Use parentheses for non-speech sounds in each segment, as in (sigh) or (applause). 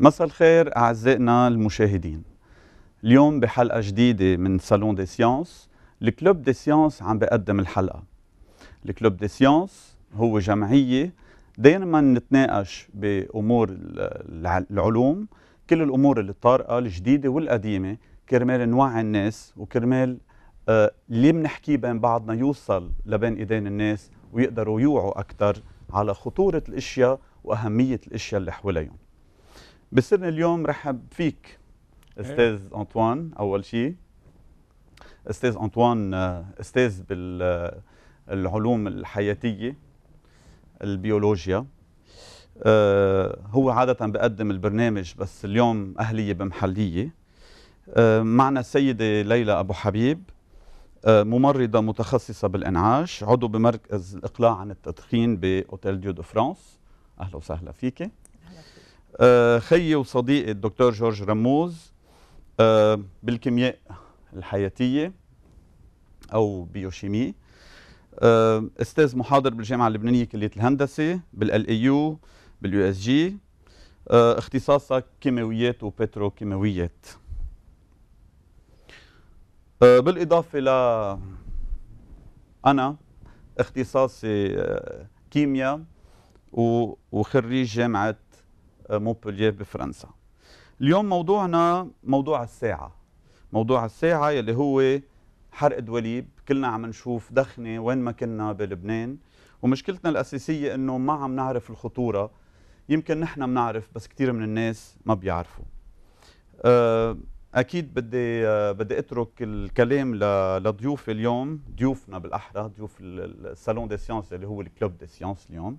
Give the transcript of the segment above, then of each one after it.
مساء الخير أعزائنا المشاهدين اليوم بحلقة جديدة من صالون دي سيانس الكلوب دي سيانس عم بقدم الحلقة الكلوب دي سيانس هو جمعية دائما نتناقش بأمور العلوم كل الأمور اللي الطارئة الجديدة والقديمة كرمال نوعي الناس وكرمال آه، اللي بنحكيه بين بعضنا يوصل لبين ايدين الناس ويقدروا يوعوا اكثر على خطوره الاشياء واهميه الاشياء اللي حواليهم بصيرنا اليوم رحب فيك إيه. استاذ انطوان اول شيء استاذ انطوان آه، استاذ بالعلوم آه، الحياتيه البيولوجيا آه، هو عاده بقدم البرنامج بس اليوم اهليه بمحليه معنا السيده ليلى ابو حبيب ممرضه متخصصه بالانعاش عضو بمركز الاقلاع عن التدخين باوتيل ديو دو فرانس اهلا وسهلا فيك آه، خيي وصديقي الدكتور جورج رموز آه، بالكيمياء الحياتية أو بيوشيمي آه، أستاذ محاضر بالجامعة اللبنانية كلية الهندسة بالال اي يو باليو اس جي اختصاصك كيماويات وبتروكيماويات بالإضافة ل أنا اختصاصي كيمياء وخريج جامعة مونبولييه بفرنسا اليوم موضوعنا موضوع الساعة موضوع الساعة يلي هو حرق دواليب كلنا عم نشوف دخنة وين ما كنا بلبنان ومشكلتنا الأساسية أنه ما عم نعرف الخطورة يمكن نحن بنعرف بس كثير من الناس ما بيعرفوا آه، أكيد بدي آه، بدي أترك الكلام لضيوف اليوم ضيوفنا بالأحرى ضيوف الصالون دي سيونس اللي هو الكلوب دي سيونس اليوم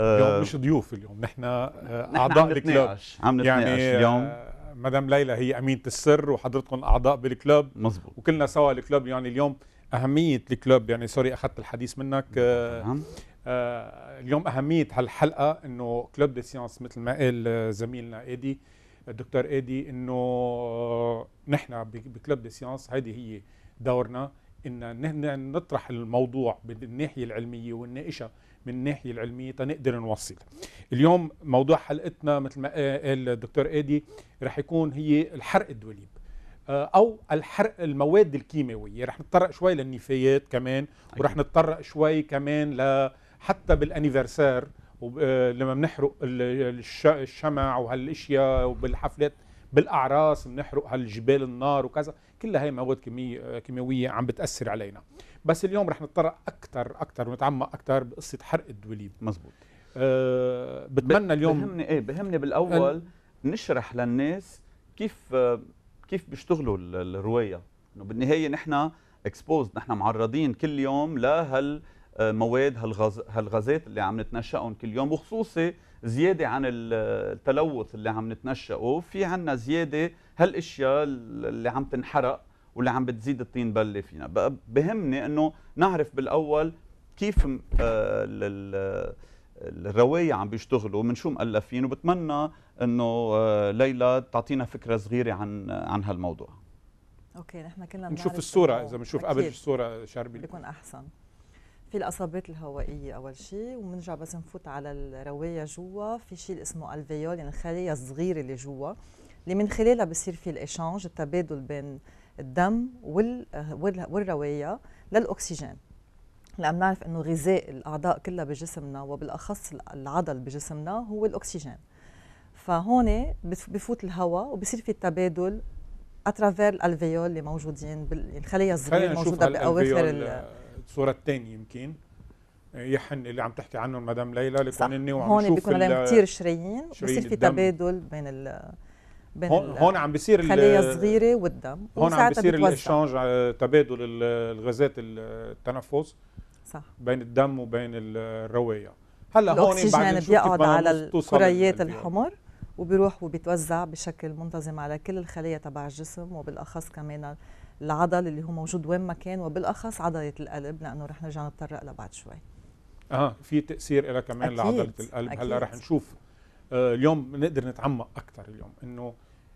اليوم آه، مش ضيوف اليوم نحن آه، اعضاء الكلاب عم يعني، نتناقش يعني اليوم آه، مدام ليلى هي امينه السر وحضرتكم اعضاء بالكلاب مزبوط وكلنا سوا الكلاب يعني اليوم اهميه الكلاب يعني سوري اخذت الحديث منك نعم آه اليوم اهميه هالحلقه انه كلوب دي سيانس مثل ما قال زميلنا ايدي الدكتور ايدي انه نحن بكلوب دي سيانس هيدي هي دورنا ان نطرح الموضوع بالناحيه العلميه ونناقشها من الناحيه العلميه تنقدر نوصل اليوم موضوع حلقتنا مثل ما قال الدكتور ادي رح يكون هي الحرق الدوليب آه، او الحرق المواد الكيماويه رح نتطرق شوي للنفايات كمان ورح نتطرق شوي كمان ل حتى بالانيفرسار آه، لما بنحرق الشمع وهالاشياء وبالحفلات بالاعراس بنحرق هالجبال النار وكذا كلها هي مواد كيميائيه كيماويه عم بتاثر علينا بس اليوم رح نتطرق اكثر اكثر ونتعمق اكثر بقصه حرق الدوليب مزبوط أه بتمنى اليوم بهمني ايه بهمني بالاول نشرح للناس كيف كيف بيشتغلوا الروايه انه بالنهايه نحن اكسبوز نحن معرضين كل يوم لهال مواد هالغاز هالغازات اللي عم نتنشأهم كل يوم وخصوصي زيادة عن التلوث اللي عم نتنشأه في عنا زيادة هالاشياء اللي عم تنحرق واللي عم بتزيد الطين بله فينا بقى بهمني انه نعرف بالاول كيف آه، الرواية عم بيشتغلوا من شو مؤلفين وبتمنى انه آه، ليلى تعطينا فكرة صغيرة عن عن هالموضوع اوكي نحن كلنا نشوف الصوره اذا بنشوف قبل الصوره شربي بيكون احسن في الاصابات الهوائيه اول شيء وبنرجع بس نفوت على الروايه جوا في شيء اسمه الفيول يعني الخلايا الصغيره اللي جوا اللي من خلالها بصير في الاشانج التبادل بين الدم وال والروايه للاكسجين لأن بنعرف انه غذاء الاعضاء كلها بجسمنا وبالاخص العضل بجسمنا هو الاكسجين فهون بفوت الهواء وبصير في التبادل اترافير الالفيول اللي موجودين بالخليه يعني الصغيره الموجوده باواخر الصوره الثانيه يمكن آه، يحن اللي عم تحكي عنه المدام ليلى لكون اني وعم هون بيكون عليهم كثير شريين بصير في تبادل بين ال بين هون, هون عم بيصير الخلايا الصغيره والدم هون عم بيصير الاشانج آه، تبادل الغازات آه، التنفس صح بين الدم وبين الروايه هلا هون بعد يعني بيقعد على الكريات يعني الحمر وبيروح وبيتوزع بشكل منتظم على كل الخلايا تبع الجسم وبالاخص كمان العضل اللي هو موجود وين ما كان وبالاخص عضله القلب لانه رح نرجع نتطرق لها بعد شوي اه في تاثير لها كمان لعضله القلب أكيد. هلا رح نشوف آه اليوم نقدر نتعمق اكثر اليوم انه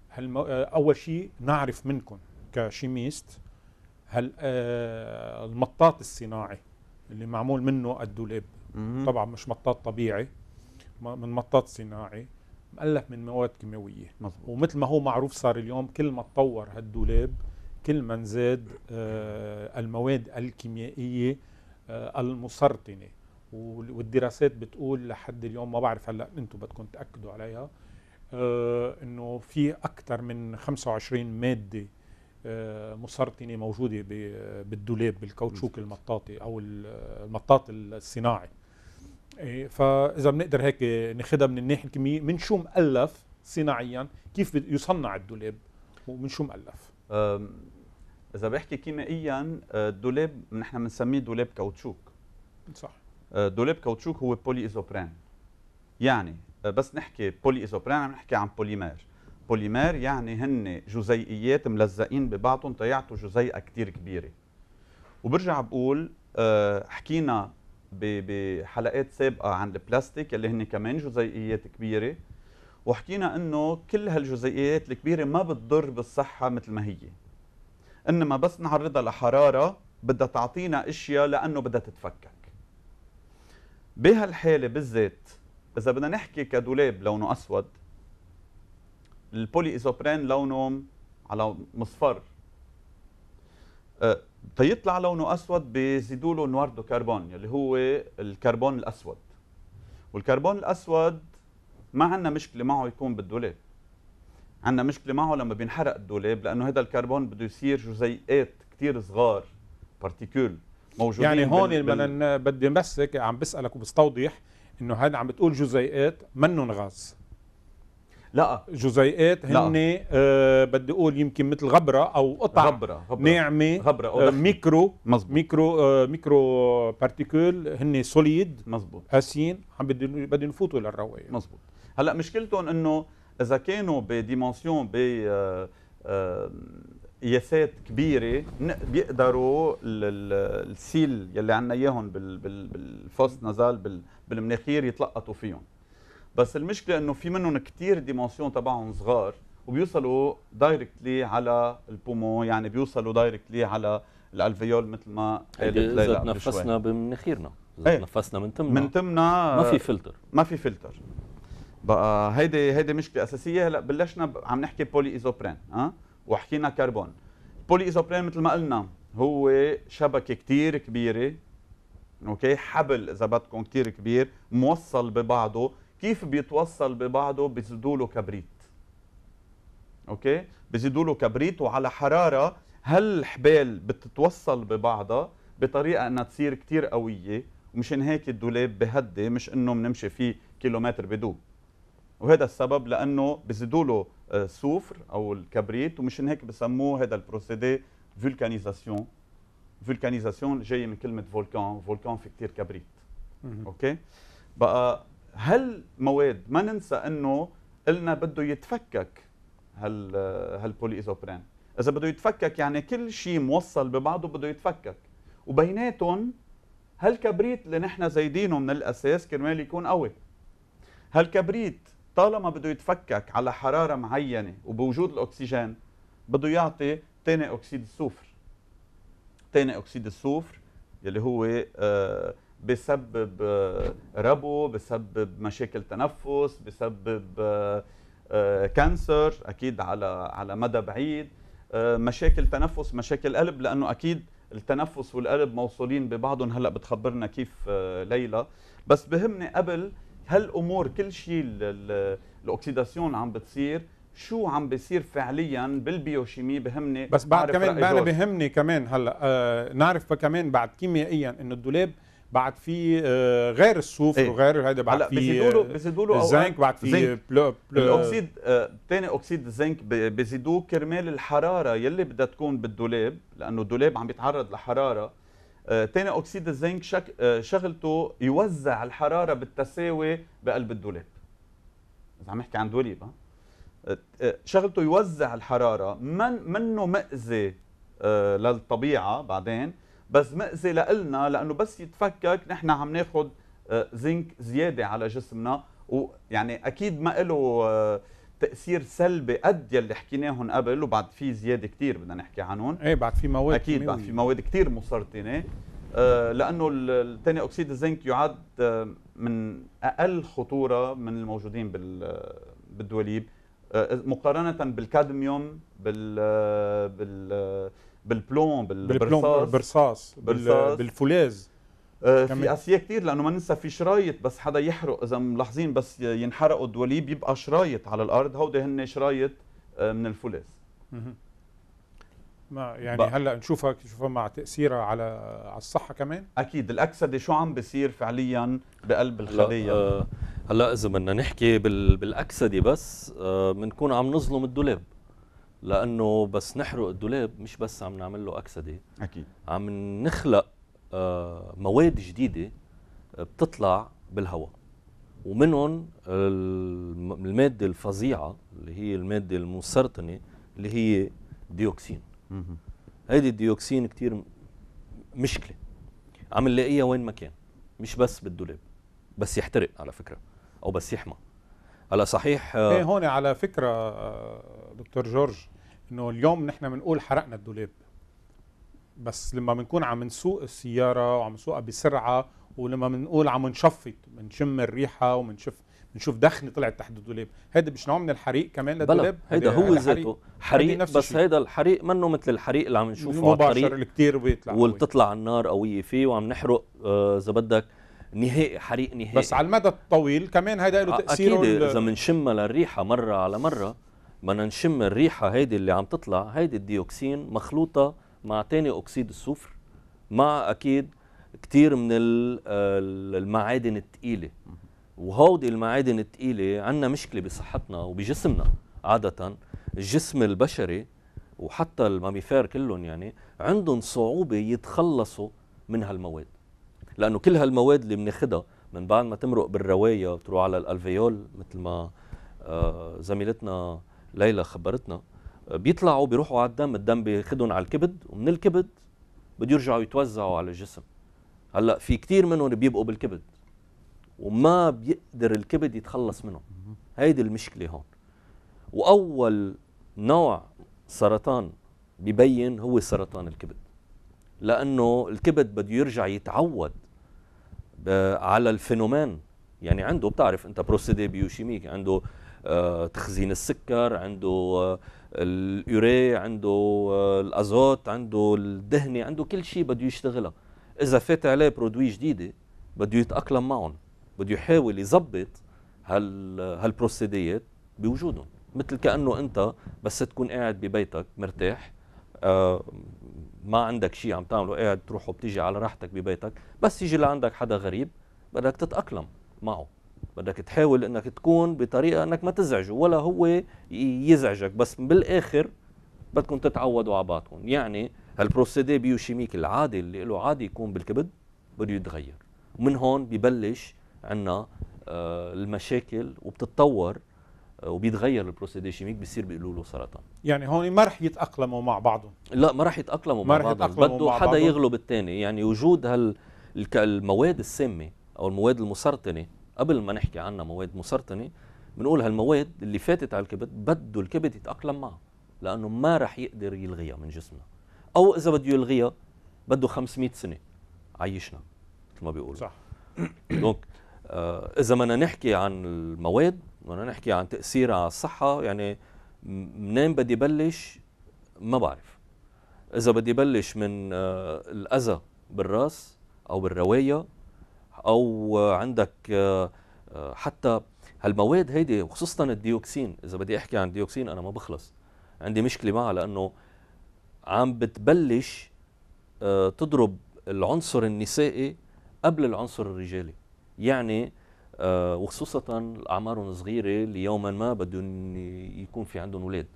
هل آه اول شيء نعرف منكم كشيميست هل آه المطاط الصناعي اللي معمول منه الدولاب طبعا مش مطاط طبيعي من مطاط صناعي مؤلف من مواد كيماويه مظبوط ومثل ما هو معروف صار اليوم كل ما تطور هالدولاب كل ما زاد آه، المواد الكيميائية آه، المسرطنة والدراسات بتقول لحد اليوم ما بعرف هلا انتم بدكم تاكدوا عليها آه، انه في اكثر من 25 ماده مسرطنه موجوده بالدولاب بالكاوتشوك المطاطي او المطاط الصناعي إيه، فاذا بنقدر هيك ناخذها من الناحيه الكيميائيه من شو مؤلف صناعيا كيف يصنع الدولاب ومن شو مؤلف اذا بحكي كيميائيا الدولاب أه، نحن بنسميه دولاب كاوتشوك صح أه، دولاب كاوتشوك هو بولي ايزوبرين يعني أه، بس نحكي بولي ايزوبرين عم نحكي عن بوليمير بوليمير يعني هن جزيئيات ملزقين ببعضهم تيعطوا جزيئه كثير كبيره وبرجع بقول حكينا بحلقات سابقه عن البلاستيك اللي هن كمان جزيئيات كبيره وحكينا انه كل هالجزيئات الكبيره ما بتضر بالصحه مثل ما هي انما بس نعرضها لحراره بدها تعطينا اشياء لانه بدها تتفكك بهالحاله بالذات اذا بدنا نحكي كدولاب لونه اسود البولي ايزوبرين لونه على مصفر آه، تيطلع لونه اسود بيزيدوا له نوار دو كربون اللي هو الكربون الاسود والكربون الاسود ما عندنا مشكله معه يكون بالدولاب عندنا مشكله معه لما بينحرق الدولاب لانه هذا الكربون بده يصير جزيئات كثير صغار بارتيكول موجودين يعني هون بال... بال... بدي مسك عم بسالك وبستوضح انه هذا عم بتقول جزيئات منن غاز لا جزيئات هن آه بدي اقول يمكن مثل غبره او قطع غبرة غبرة ناعمه غبره آه ميكرو مزبوط. ميكرو آه ميكرو بارتيكول هن سوليد مزبوط قاسيين عم بدي بدي نفوتوا للروايه مزبوط هلا مشكلتهم انه اذا كانوا بديمنسيون ب قياسات آه، آه، كبيره بيقدروا السيل يلي عندنا اياهم بالفوس نازال بالمناخير يتلقطوا فيهم بس المشكله انه في منهم كثير ديمنسيون تبعهم صغار وبيوصلوا دايركتلي على البومون يعني بيوصلوا دايركتلي على الالفيول مثل ما قالت ليلى اذا تنفسنا بمناخيرنا اذا تنفسنا إيه. من تمنا من تمنا ما في فلتر ما في فلتر بقى هيدي هيدي مشكله اساسيه هلا بلشنا عم نحكي بولي ايزوبرين اه وحكينا كربون البولي ايزوبرين مثل ما قلنا هو شبكه كثير كبيره اوكي حبل اذا بدكم كثير كبير موصل ببعضه كيف بيتوصل ببعضه بيزيدوا له كبريت اوكي بيزيدوا له كبريت وعلى حراره هالحبال بتتوصل ببعضها بطريقه انها تصير كثير قويه ومشان هيك الدولاب بهدي مش انه بنمشي فيه كيلومتر بدوب وهذا السبب لانه بزيدوا له الصوفر او الكبريت ومشان هيك بسموه هذا البروسيدي فولكانيزاسيون فولكانيزاسيون جاي من كلمه فولكان فولكان في كثير كبريت اوكي بقى هل مواد ما ننسى انه قلنا بده يتفكك هال آه، هالبولي ايزوبرين اذا بده يتفكك يعني كل شيء موصل ببعضه بده يتفكك وبيناتهم هالكبريت اللي نحن زايدينه من الاساس كرمال يكون قوي هالكبريت طالما بده يتفكك على حراره معينه وبوجود الاكسجين بده يعطي ثاني اكسيد الصفر ثاني اكسيد الصفر يلي هو آه، بسبب آه، ربو بسبب مشاكل تنفس بسبب آه، كانسر اكيد على على مدى بعيد مشاكل تنفس مشاكل قلب لانه اكيد التنفس والقلب موصولين ببعضهم هلا بتخبرنا كيف ليلى بس بهمني قبل هالامور كل شيء الاوكسيداسيون عم بتصير شو عم بيصير فعليا بالبيوشيمي بهمني بس بعد كمان انا بهمني كمان هلا آه نعرف كمان بعد كيميائيا انه الدولاب بعد في آه غير الصوف ايه؟ وغير هيدا بعد في بيزيدوا له الزنك بعد في الاوكسيد ثاني آه ثاني اكسيد الزنك بيزيدوه كرمال الحراره يلي بدها تكون بالدولاب لانه الدولاب عم بيتعرض لحراره ثاني اكسيد الزنك شك... شغلته يوزع الحراره بالتساوي بقلب الدولاب اذا عم نحكي عن دوليب شغلته يوزع الحراره من منه مأذي آه، للطبيعه بعدين بس مأذي لنا لانه بس يتفكك نحن عم ناخذ آه، زنك زياده على جسمنا ويعني اكيد ما له آه، تاثير سلبي قد يلي حكيناهم قبل وبعد في زياده كثير بدنا نحكي عنهم ايه بعد في مواد اكيد بعد في مواد كثير مسرطنه آه لانه ثاني اكسيد الزنك يعد آه، من اقل خطوره من الموجودين بالدواليب آه مقارنه بالكادميوم بال آه، بال آه، بالبلوم بالبرصاص بالبرصاص بالرصاص بالفولاذ آه، في اسيا كثير لانه ما ننسى في شرايط بس حدا يحرق اذا ملاحظين بس ينحرقوا الدوليب بيبقى شرايط على الارض هودي هن شرايط آه، من الفولاذ ما يعني بقى. هلا نشوفها نشوفها مع تاثيرها على على الصحه كمان اكيد الاكسده شو عم بيصير فعليا بقلب الخليه آه، هلا اذا بدنا نحكي بالاكسده بس بنكون عم نظلم الدولاب لانه بس نحرق الدولاب مش بس عم نعمل له اكسده اكيد عم نخلق آه، مواد جديده آه، بتطلع بالهواء ومنهم الماده الفظيعه اللي هي الماده المسرطنه اللي هي ديوكسين هيدي الديوكسين كتير مشكله عم نلاقيها وين ما كان مش بس بالدولاب بس يحترق على فكره او بس يحمى هلا صحيح آه، إيه، هون على فكره دكتور جورج انه اليوم نحن بنقول حرقنا الدولاب بس لما بنكون عم نسوق السياره وعم نسوقها بسرعه ولما بنقول عم نشفط بنشم الريحه وبنشف بنشوف دخن طلعت تحت الدولاب هيدا مش نوع من الحريق كمان للدولاب هيدا هو ذاته حريق بس هيدا الحريق منه مثل الحريق اللي عم نشوفه على اللي كثير بيطلع واللي بتطلع النار قويه فيه وعم نحرق آه، اذا آه بدك نهائي حريق نهائي بس على المدى الطويل كمان هيدا له تاثير اكيد اذا بنشمها للريحه مره على مره بدنا نشم الريحه هيدي اللي عم تطلع هيدي الديوكسين مخلوطه مع تاني اكسيد الصفر مع اكيد كتير من المعادن الثقيله وهودي المعادن الثقيله عندنا مشكله بصحتنا وبجسمنا عاده الجسم البشري وحتى الماميفير كلهم يعني عندهم صعوبه يتخلصوا من هالمواد لانه كل هالمواد اللي بناخدها من بعد ما تمرق بالروايه وتروح على الالفيول مثل ما آه، زميلتنا ليلى خبرتنا بيطلعوا بيروحوا على الدم الدم بياخدهم على الكبد ومن الكبد بده يرجعوا يتوزعوا على الجسم هلا في كثير منهم بيبقوا بالكبد وما بيقدر الكبد يتخلص منهم هيدي المشكله هون واول نوع سرطان ببين هو سرطان الكبد لانه الكبد بده يرجع يتعود على الفينومان يعني عنده بتعرف انت بروسيدي بيوشيميك عنده آه، تخزين السكر عنده آه، اليوري عنده آه، الازوت عنده الدهني عنده كل شيء بده يشتغلها اذا فات عليه برودوي جديده بده يتاقلم معهم بده يحاول يظبط هال هالبروسيديات بوجودهم مثل كانه انت بس تكون قاعد ببيتك مرتاح آه ما عندك شيء عم تعمله قاعد تروح وبتيجي على راحتك ببيتك بس يجي لعندك حدا غريب بدك تتاقلم معه بدك تحاول انك تكون بطريقه انك ما تزعجه ولا هو يزعجك بس بالاخر بدكم تتعودوا على بعضكم يعني هالبروسيدي بيوشيميك العادي اللي له عادي يكون بالكبد بده يتغير ومن هون ببلش عنا آه، المشاكل وبتتطور آه، وبيتغير البروسيدي شيميك بيصير بيقولوا له سرطان يعني هون ما رح يتاقلموا مع بعضهم لا ما رح يتاقلموا مع بعضهم بده حدا بعضهم. يغلب الثاني يعني وجود هال المواد السامه او المواد المسرطنه قبل ما نحكي عنها مواد مسرطنه بنقول هالمواد اللي فاتت على الكبد بده الكبد يتاقلم معها لانه ما رح يقدر يلغيها من جسمنا او اذا بده يلغيها بده 500 سنه عيشنا مثل ما بيقولوا صح دونك (clears throat) آه اذا بدنا نحكي عن المواد بدنا نحكي عن تاثيرها على الصحه يعني منين بدي بلش ما بعرف اذا بدي بلش من آه الاذى بالراس او بالروايه او عندك آه، حتى هالمواد هيدي وخصوصا الديوكسين اذا بدي احكي عن الديوكسين انا ما بخلص عندي مشكله معها لانه عم بتبلش آه، تضرب العنصر النسائي قبل العنصر الرجالي يعني آه، وخصوصا الاعمار الصغيره ليوما ما بدهم يكون في عندهم اولاد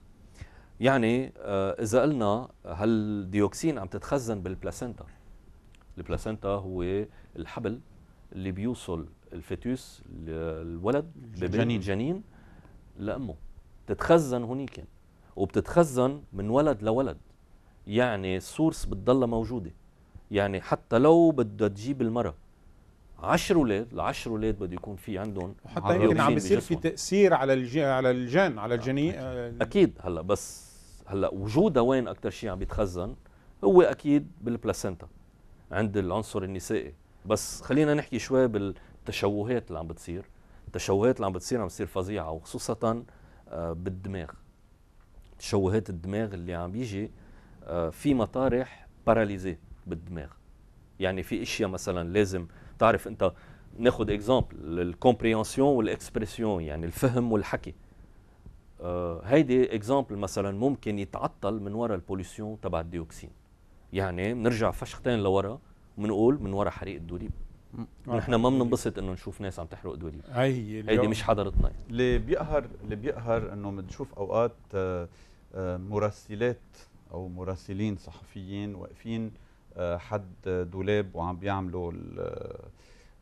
يعني اذا قلنا هالديوكسين عم تتخزن بالبلاسنتا البلاسنتا هو الحبل اللي بيوصل الفتيوس للولد جنين جنين لامه بتتخزن هنيك وبتتخزن من ولد لولد يعني السورس بتضلها موجوده يعني حتى لو بدها تجيب المراه عشر اولاد العشر اولاد بده يكون في عندهم وحتى يمكن عم بيصير في تاثير على الج... على الجن على آه، الجنين آه، اكيد هلا بس هلا وجودها وين اكثر شيء عم بيتخزن هو اكيد بالبلاسينتا عند العنصر النسائي بس خلينا نحكي شوي بالتشوهات اللي عم بتصير التشوهات اللي عم بتصير عم بتصير فظيعه وخصوصا آه، بالدماغ تشوهات الدماغ اللي عم بيجي آه، في مطارح باراليزي بالدماغ يعني في اشياء مثلا لازم تعرف انت ناخذ اكزامبل الكومبريهنسيون والاكسبرسيون يعني الفهم والحكي آه، هيدي اكزامبل مثلا ممكن يتعطل من وراء البوليسيون تبع الديوكسين يعني بنرجع فشختين لورا بنقول من ورا حريق الدوليب نحن ما بننبسط انه نشوف ناس عم تحرق دوليب هي هيدي مش حضرتنا اللي بيقهر اللي بيقهر انه بنشوف اوقات آه، آه، مراسلات او مراسلين صحفيين واقفين آه، حد دولاب وعم بيعملوا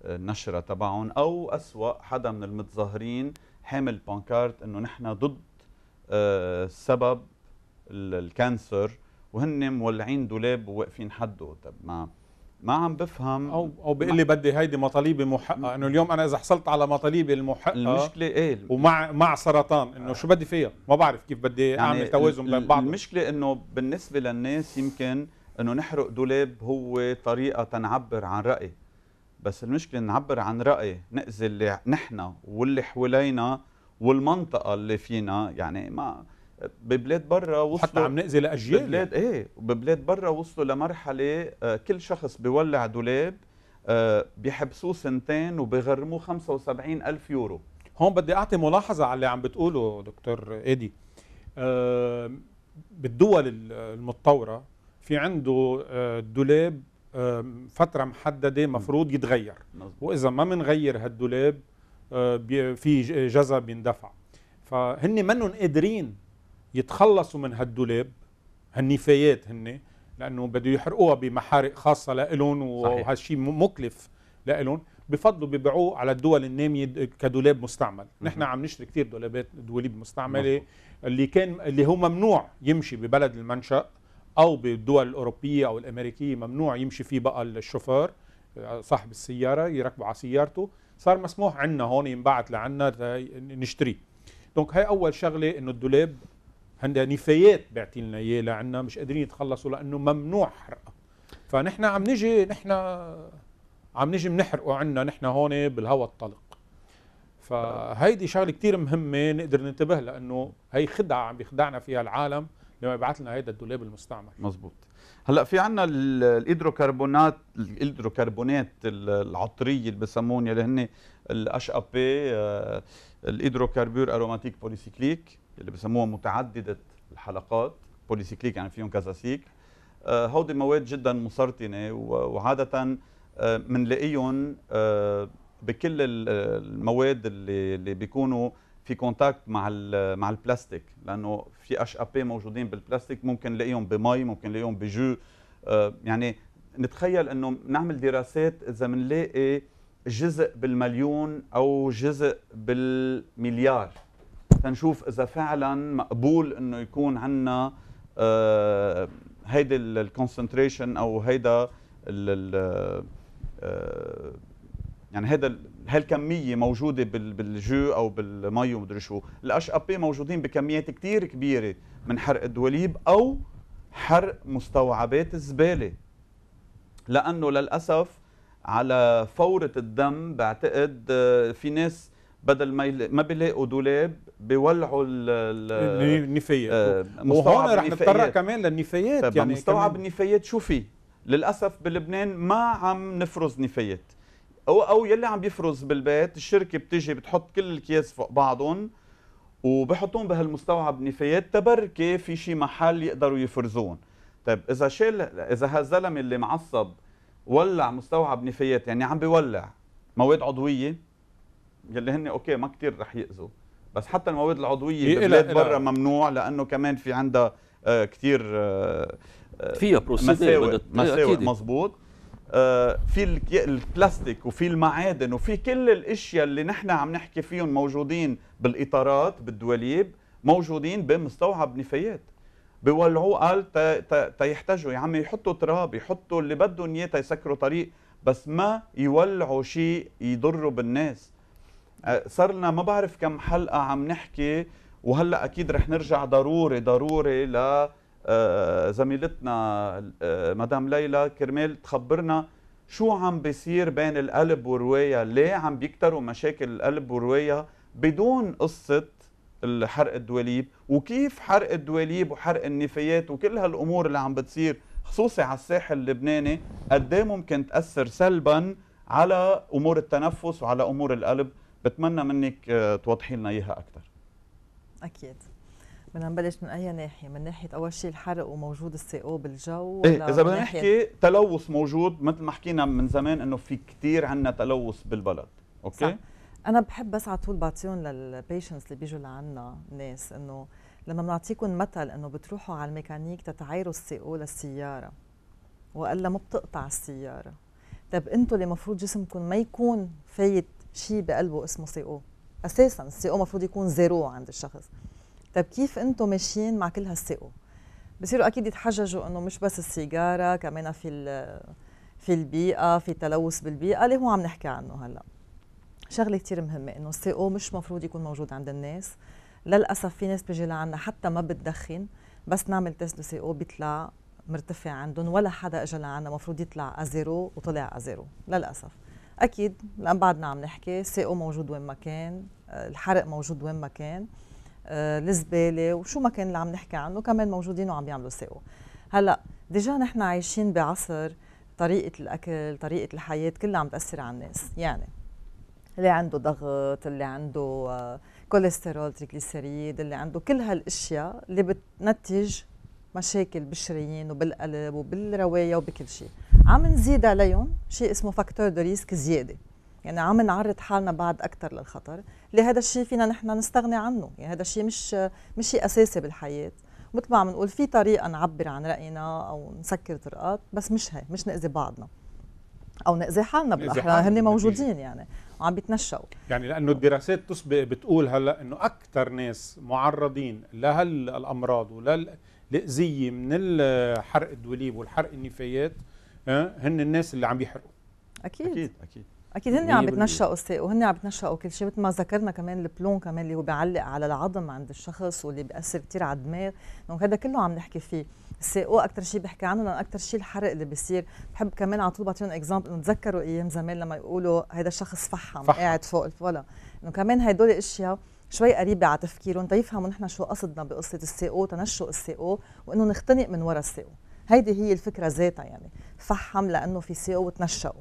النشره تبعهم او اسوا حدا من المتظاهرين حامل بانكارت انه نحن ضد سبب الكانسر وهن مولعين دولاب وواقفين حده طب ما ما عم بفهم او او بيقول لي بدي هيدي مطالبي محققه انه اليوم انا اذا حصلت على مطالبي المحققه المشكله ايه ومع مع سرطان انه شو بدي فيها ما بعرف كيف بدي يعني اعمل توازن بين بعض المشكله انه بالنسبه للناس يمكن انه نحرق دولاب هو طريقه تنعبر عن راي بس المشكله نعبر عن راي ناذي اللي نحن واللي حوالينا والمنطقه اللي فينا يعني ما ببلاد برا وصلوا حتى عم نأذي لأجيال ببلاد ايه ببلاد برا وصلوا لمرحلة آه، كل شخص بيولع دولاب آه، بيحبسوه سنتين وبيغرموه 75 ألف يورو هون بدي أعطي ملاحظة على اللي عم بتقوله دكتور إيدي آه، بالدول المتطورة في عنده دولاب فترة محددة مفروض يتغير وإذا ما منغير هالدولاب في جزا بيندفع فهن منهم قادرين يتخلصوا من هالدولاب هالنفايات هن لانه بده يحرقوها بمحارق خاصه لإلهم وهالشيء مكلف لإلهم بفضلوا ببيعوه على الدول الناميه كدولاب مستعمل نحن عم نشتري كثير دولابات دولاب مستعمله اللي كان اللي هو ممنوع يمشي ببلد المنشا او بالدول الاوروبيه او الامريكيه ممنوع يمشي فيه بقى الشوفير آه، صاحب السياره يركبه على سيارته صار مسموح عندنا هون ينبعث لعنا آه، نشتريه دونك هي اول شغله انه الدولاب هندا نفايات بعتي لنا اياه لعنا مش قادرين يتخلصوا لانه ممنوع حرقه فنحن عم نجي نحن عم نجي بنحرقه عنا نحن هون بالهواء الطلق فهيدي شغله كثير مهمه نقدر ننتبه لانه هي خدعه عم بيخدعنا فيها العالم لما يبعث لنا هيدا الدولاب المستعمر مزبوط هلا في عنا الهيدروكربونات الهيدروكربونات العطريه اللي بسمونها اللي هن آه، الاش ا بي الهيدروكربور اروماتيك بوليسيكليك اللي بسموها متعدده الحلقات بوليسيكليك يعني فيهم كذا سيكل آه، هودي مواد جدا مسرطنه وعاده بنلاقيهم آه، آه، بكل المواد اللي اللي بيكونوا في كونتاكت مع مع البلاستيك لانه في اش ابي بي موجودين بالبلاستيك ممكن نلاقيهم بمي ممكن نلاقيهم بجو يعني نتخيل انه نعمل دراسات اذا بنلاقي جزء بالمليون او جزء بالمليار تنشوف اذا فعلا مقبول انه يكون عندنا آه، هيدي الكونسنتريشن او هيدا آه، يعني هذا هالكميه موجوده بالجو او بالمي ومدري شو الاش اب بي موجودين بكميات كثير كبيره من حرق الدوليب او حرق مستوعبات الزباله لانه للاسف على فوره الدم بعتقد آه، في ناس بدل ما ما بيلاقوا دولاب بيولعوا النفايات آه، وهون رح نتطرق كمان للنفايات طيب يعني مستوعب النفايات شو في؟ للاسف بلبنان ما عم نفرز نفايات او او يلي عم بيفرز بالبيت الشركه بتيجي بتحط كل الكياس فوق بعضهم وبحطون بهالمستوعب نفايات تبركي في شي محل يقدروا يفرزون طيب اذا شال اذا هالزلمه اللي معصب ولع مستوعب نفايات يعني عم بيولع مواد عضويه يلي هن اوكي ما كثير رح ياذوا بس حتى المواد العضويه إيه، ببلاد برا ممنوع لانه كمان في عندها آه، كثير آه، آه، فيها بروسيدير مساوئ مضبوط في البلاستيك وفي المعادن وفي كل الاشياء اللي نحن عم نحكي فيهم موجودين بالاطارات بالدواليب موجودين بمستوعب نفايات بيولعوه قال تيحتاجوا يا عمي يحطوا تراب يحطوا اللي بدهم اياه تيسكروا طريق بس ما يولعوا شيء يضروا بالناس أه، صار لنا ما بعرف كم حلقه عم نحكي وهلا اكيد رح نرجع ضروري ضروري ل أه، زميلتنا أه، مدام ليلى كرمال تخبرنا شو عم بيصير بين القلب والرويه ليه عم بيكتروا مشاكل القلب والرويه بدون قصه حرق الدواليب وكيف حرق الدواليب وحرق النفايات وكل هالامور اللي عم بتصير خصوصي على الساحل اللبناني قد إيه ممكن تاثر سلبا على امور التنفس وعلى امور القلب بتمنى منك آه، توضحي لنا اياها اكثر اكيد بدنا نبلش من اي ناحيه من ناحيه اول شيء الحرق وموجود السي او بالجو إيه اذا بدنا نحكي تلوث موجود مثل ما حكينا من زمان انه في كثير عندنا تلوث بالبلد اوكي صح. انا بحب بس على طول بعطيهم للبيشنتس اللي بيجوا لعنا ناس انه لما بنعطيكم مثل انه بتروحوا على الميكانيك تتعايروا السي او للسياره والا ما بتقطع السياره طب انتم اللي المفروض جسمكم ما يكون فايت شيء بقلبه اسمه سي او اساسا السي او المفروض يكون زيرو عند الشخص طيب كيف انتم ماشيين مع كل هالسي او بصيروا اكيد يتحججوا انه مش بس السيجاره كمان في في البيئه في تلوث بالبيئه اللي هو عم نحكي عنه هلا شغله كثير مهمه انه السي او مش مفروض يكون موجود عند الناس للاسف في ناس بيجي لعنا حتى ما بتدخن بس نعمل تيست سي او بيطلع مرتفع عندهم ولا حدا اجى لعنا مفروض يطلع ازيرو وطلع ازيرو للاسف اكيد لان بعدنا عم نحكي ساقه موجود وين ما كان آه، الحرق موجود وين ما كان آه، الزباله وشو ما كان اللي عم نحكي عنه كمان موجودين وعم بيعملوا ساقه هلا ديجا نحن عايشين بعصر طريقه الاكل طريقه الحياه كلها عم تاثر على الناس يعني اللي عنده ضغط اللي عنده آه، كوليسترول تريكليسيريد اللي عنده كل هالاشياء اللي بتنتج مشاكل بالشرايين وبالقلب وبالروايه وبكل شيء عم نزيد عليهم شيء اسمه فاكتور دو ريسك زياده يعني عم نعرض حالنا بعد اكثر للخطر لهذا الشيء فينا نحن نستغني عنه يعني هذا الشيء مش مش شيء اساسي بالحياه مثل ما عم نقول في طريقه نعبر عن راينا او نسكر طرقات بس مش هي مش ناذي بعضنا او ناذي حالنا بالاحرى هن موجودين يعني وعم بيتنشأوا يعني لانه الدراسات بتقول هلا انه اكثر ناس معرضين لهالامراض ولل الاذيه من الحرق الدوليب والحرق النفايات آه، هن الناس اللي عم يحرقوا اكيد اكيد اكيد اكيد هن عم بتنشأوا الساق وهن عم بتنشأوا كل شيء مثل ما ذكرنا كمان البلون كمان اللي هو بيعلق على العظم عند الشخص واللي بياثر كثير على الدماغ دونك هذا كله عم نحكي فيه السي او اكثر شيء بحكي عنه لأنه اكثر شيء الحرق اللي بيصير بحب كمان على طول بعطيهم اكزامبل انه تذكروا ايام زمان لما يقولوا هذا الشخص فحم, فحم. قاعد فوق الفولا انه كمان هدول أشياء شوي قريبه على تفكيرهم تيفهموا نحن شو قصدنا بقصه السي او تنشؤ السي او وانه نختنق من ورا السي او هيدي هي الفكره ذاتها يعني فحم لانه في سي او وتنشأوا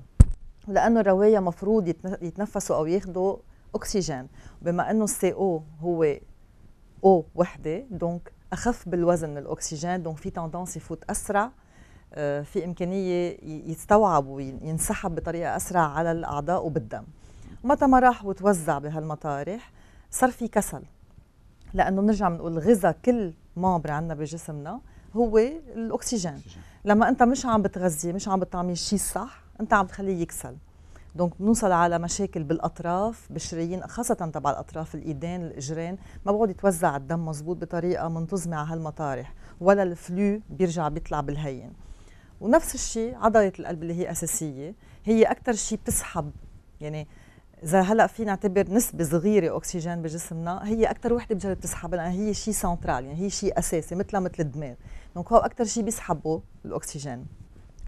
ولانه الروايه مفروض يتنفسوا او ياخذوا اكسجين بما انه السي او هو او وحده دونك اخف بالوزن من الاكسجين دونك في تندانس يفوت اسرع آه، في امكانيه يستوعب وينسحب بطريقه اسرع على الاعضاء وبالدم متى ما راح وتوزع بهالمطارح صار في كسل لانه بنرجع بنقول غذا كل مامبر عندنا بجسمنا هو الاكسجين لما انت مش عم بتغذي مش عم بتعمل شيء صح انت عم تخليه يكسل دونك بنوصل على مشاكل بالاطراف بالشرايين خاصه تبع الاطراف الايدين الاجرين ما بقعد يتوزع الدم مزبوط بطريقه منتظمه على هالمطارح ولا الفلو بيرجع بيطلع بالهين ونفس الشيء عضله القلب اللي هي اساسيه هي اكثر شيء بتسحب يعني اذا هلا في نعتبر نسبه صغيره اكسجين بجسمنا هي اكثر وحده بتجرب تسحبها لان هي شيء سنترال يعني هي شيء اساسي مثل مثل الدماغ دونك هو اكثر شيء بيسحبه الاكسجين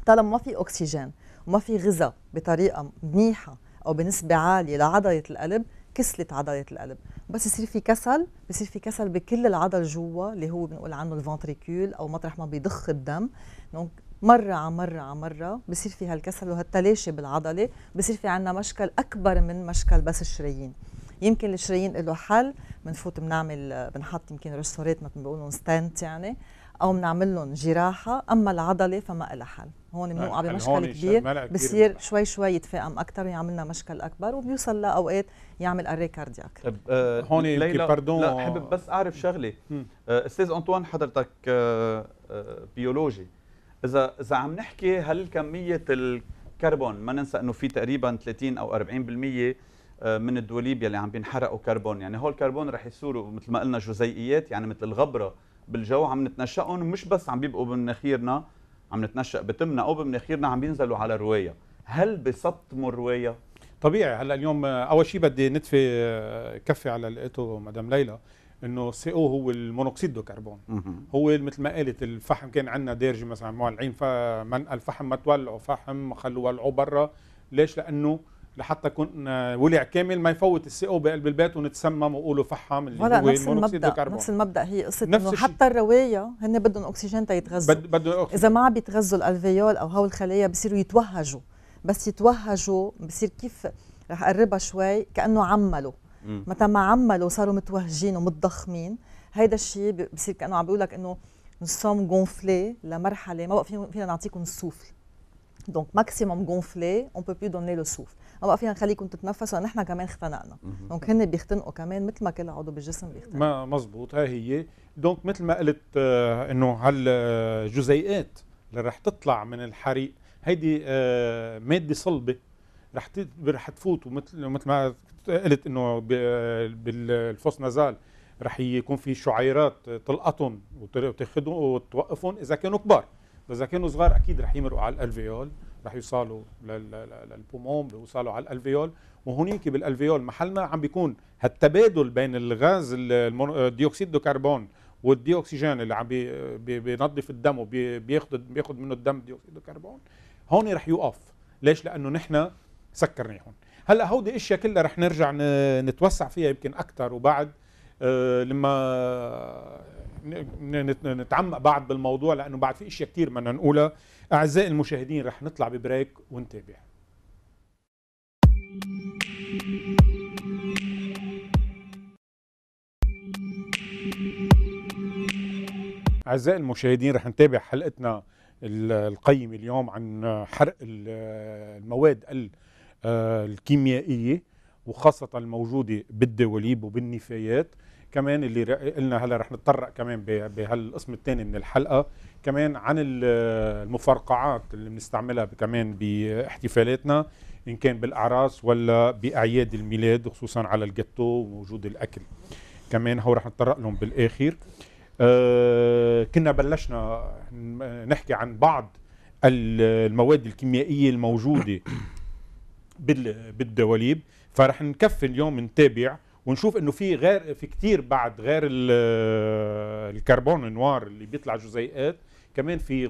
طالما ما في اكسجين وما في غذاء بطريقه منيحه او بنسبه عاليه لعضله القلب كسلت عضله القلب بس يصير في كسل بصير في كسل بكل العضل جوا اللي هو بنقول عنه الفنتريكول او مطرح ما بيضخ الدم دونك مرة على مرة على مرة بصير في هالكسل وهالتلاشي بالعضلة بصير في عنا مشكل أكبر من مشكل بس الشرايين يمكن الشرايين له حل بنفوت بنعمل بنحط يمكن رستورات مثل ما بيقولوا ستانت يعني او بنعمل لهم جراحه اما العضله فما لها حل هون بنوقع بمشكل كبير بصير شوي شوي يتفاقم اكثر ويعمل لنا مشكل اكبر وبيوصل لاوقات يعمل اري كاردياك طيب أه هون ليلى لا حابب بس اعرف شغله آه، استاذ انطوان حضرتك أه, آه، بيولوجي اذا اذا عم نحكي هل كميه الكربون ما ننسى انه في تقريبا 30 او 40% آه، من الدوليب يلي عم بينحرقوا كربون يعني هول الكربون رح يصيروا مثل ما قلنا جزيئيات يعني مثل الغبره بالجو عم نتنشأهم مش بس عم بيبقوا بمناخيرنا عم نتنشأ بتمنا او بمناخيرنا عم بينزلوا على الرويه هل بسطموا الرويه طبيعي هلا اليوم آه، اول شيء بدي ندفي آه، كفي على اللي مدام ليلى انه سي او هو المونوكسيد دو كربون هو مثل ما قالت الفحم كان عندنا دارجه مثلا مولعين فمن الفحم ما تولعوا فحم خلوه ولعوه برا ليش لانه لحتى كنا آه، ولع كامل ما يفوت السي او بقلب البيت ونتسمم وقولوا فحم اللي هو نفس المبدا نفس المبدا هي قصه انه حتى الروايه هن بدهم اكسجين تيتغذوا بد بدهم اذا ما عم يتغذوا الالفيول او هول الخلايا بصيروا يتوهجوا بس يتوهجوا بصير كيف رح اقربها شوي كانه عملوا متى ما عملوا صاروا متوهجين ومتضخمين هيدا الشيء بصير كانه عم بيقول لك انه نصوم غونفلي لمرحله ما بقى فينا نعطيكم السوفل دونك ماكسيموم غونفلي اون بو بي دوني لو سوفل ما بقى فينا نخليكم تتنفسوا نحن كمان اختنقنا دونك هن بيختنقوا كمان مثل ما كل عضو بالجسم بيختنق ما مزبوط هاي هي دونك مثل ما قلت آه انه هالجزيئات آه، اللي رح تطلع من الحريق هيدي آه ماده صلبه رح رح تفوت ومثل مثل ما قلت انه بالفوس نازال رح يكون في شعيرات تلقطهم وتاخذهم وتوقفهم اذا كانوا كبار اذا كانوا صغار اكيد رح يمرقوا على الالفيول رح يوصلوا للبومون بيوصلوا على الالفيول وهونيك بالالفيول محل ما عم بيكون هالتبادل بين الغاز الديوكسيد دو كربون والديوكسيجين اللي عم بينظف الدم وبياخذ بياخذ منه الدم ديوكسيد الكربون هون رح يوقف ليش لانه نحن سكرناهم هلا هودي اشياء كلها رح نرجع نتوسع فيها يمكن اكثر وبعد آه، لما نتعمق بعد بالموضوع لانه بعد في اشياء كثير بدنا نقولها اعزائي المشاهدين رح نطلع ببريك ونتابع اعزائي المشاهدين رح نتابع حلقتنا القيمه اليوم عن حرق المواد ال آه، الكيميائية وخاصة الموجودة بالدواليب وبالنفايات كمان اللي قلنا هلا رح نتطرق كمان بهالقسم الثاني من الحلقة كمان عن المفرقعات اللي بنستعملها كمان باحتفالاتنا إن كان بالأعراس ولا بأعياد الميلاد خصوصا على الجاتو وموجود الأكل كمان هو رح نتطرق لهم بالآخر آه كنا بلشنا نحكي عن بعض المواد الكيميائية الموجودة بالدواليب فرح نكفي اليوم نتابع ونشوف انه في غير في كثير بعد غير الكربون النوار اللي بيطلع جزيئات كمان في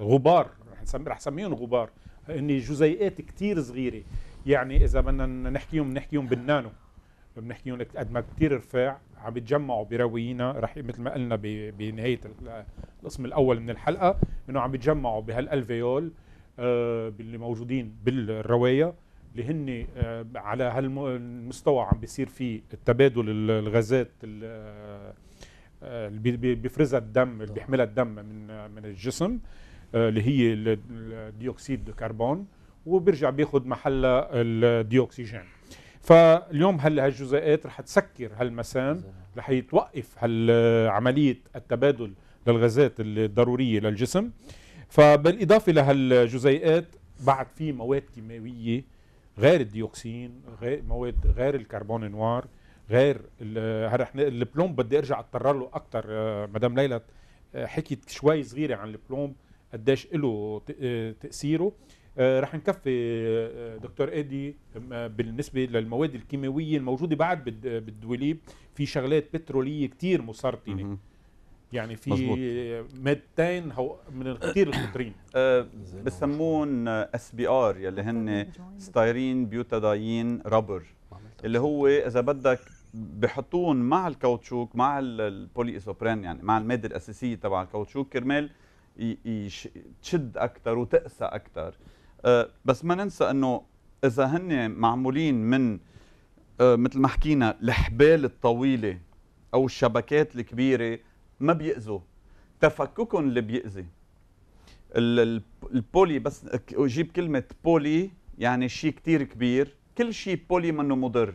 غبار رح نسميهم غبار اني جزيئات كثير صغيره يعني اذا بدنا نحكيهم نحكيهم بالنانو بنحكيهم قد ما كثير رفاع عم بيتجمعوا براويينا رح مثل ما قلنا بنهايه القسم الاول من الحلقه انه عم بيتجمعوا بهالالفيول آه، باللي موجودين بالروايه اللي هن آه، على هالمستوى عم بيصير في التبادل الغازات آه، اللي بيفرزها الدم اللي بيحملها الدم من من الجسم اللي هي الديوكسيد دو كربون وبيرجع بياخذ محلها الديوكسيجين فاليوم هلا هالجزيئات رح تسكر هالمسام رح يتوقف عمليه التبادل للغازات الضروريه للجسم فبالاضافه لهالجزيئات بعد في مواد كيماويه غير الديوكسين غير مواد غير الكربون النوار غير رح البلوم بدي ارجع اتطرر له اكثر آه، مدام ليلى آه، حكيت شوي صغيره عن البلوم قديش له آه، تاثيره رح نكفي دكتور ايدي بالنسبه للمواد الكيماويه الموجوده بعد بالدوليب في شغلات بتروليه كثير مسرطنه يعني في مادتين من كثير الخطرين (coughs) آه، بسمون اس بي ار يلي هن ستايرين بيوتاداين رابر اللي هو اذا بدك بحطون مع الكاوتشوك مع البولي ايزوبرين يعني مع الماده الاساسيه تبع الكاوتشوك كرمال تشد اكثر وتقسى اكثر آه، بس ما ننسى انه اذا هن معمولين من آه، مثل ما حكينا الحبال الطويله او الشبكات الكبيره ما بيأذوا تفككهم اللي بيأذي البولي بس اجيب كلمه بولي يعني شيء كتير كبير كل شيء بولي منه مضر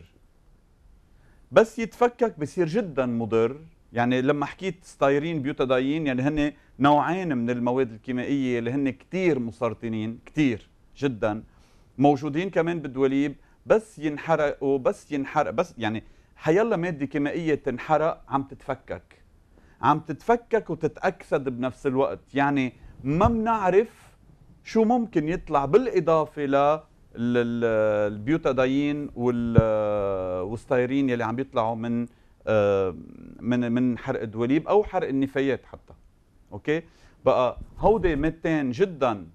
بس يتفكك بصير جدا مضر يعني لما حكيت ستايرين بيوتادايين يعني هن نوعين من المواد الكيميائيه اللي هن كتير مسرطنين كتير جدا موجودين كمان بالدواليب بس ينحرقوا بس ينحرق بس يعني حيالله ماده كيميائيه تنحرق عم تتفكك عم تتفكك وتتأكسد بنفس الوقت يعني ما بنعرف شو ممكن يطلع بالإضافة ل البيوتادايين والستيرين يلي عم بيطلعوا من آه، من من حرق الدوليب او حرق النفايات حتى اوكي بقى هودي مادتين جدا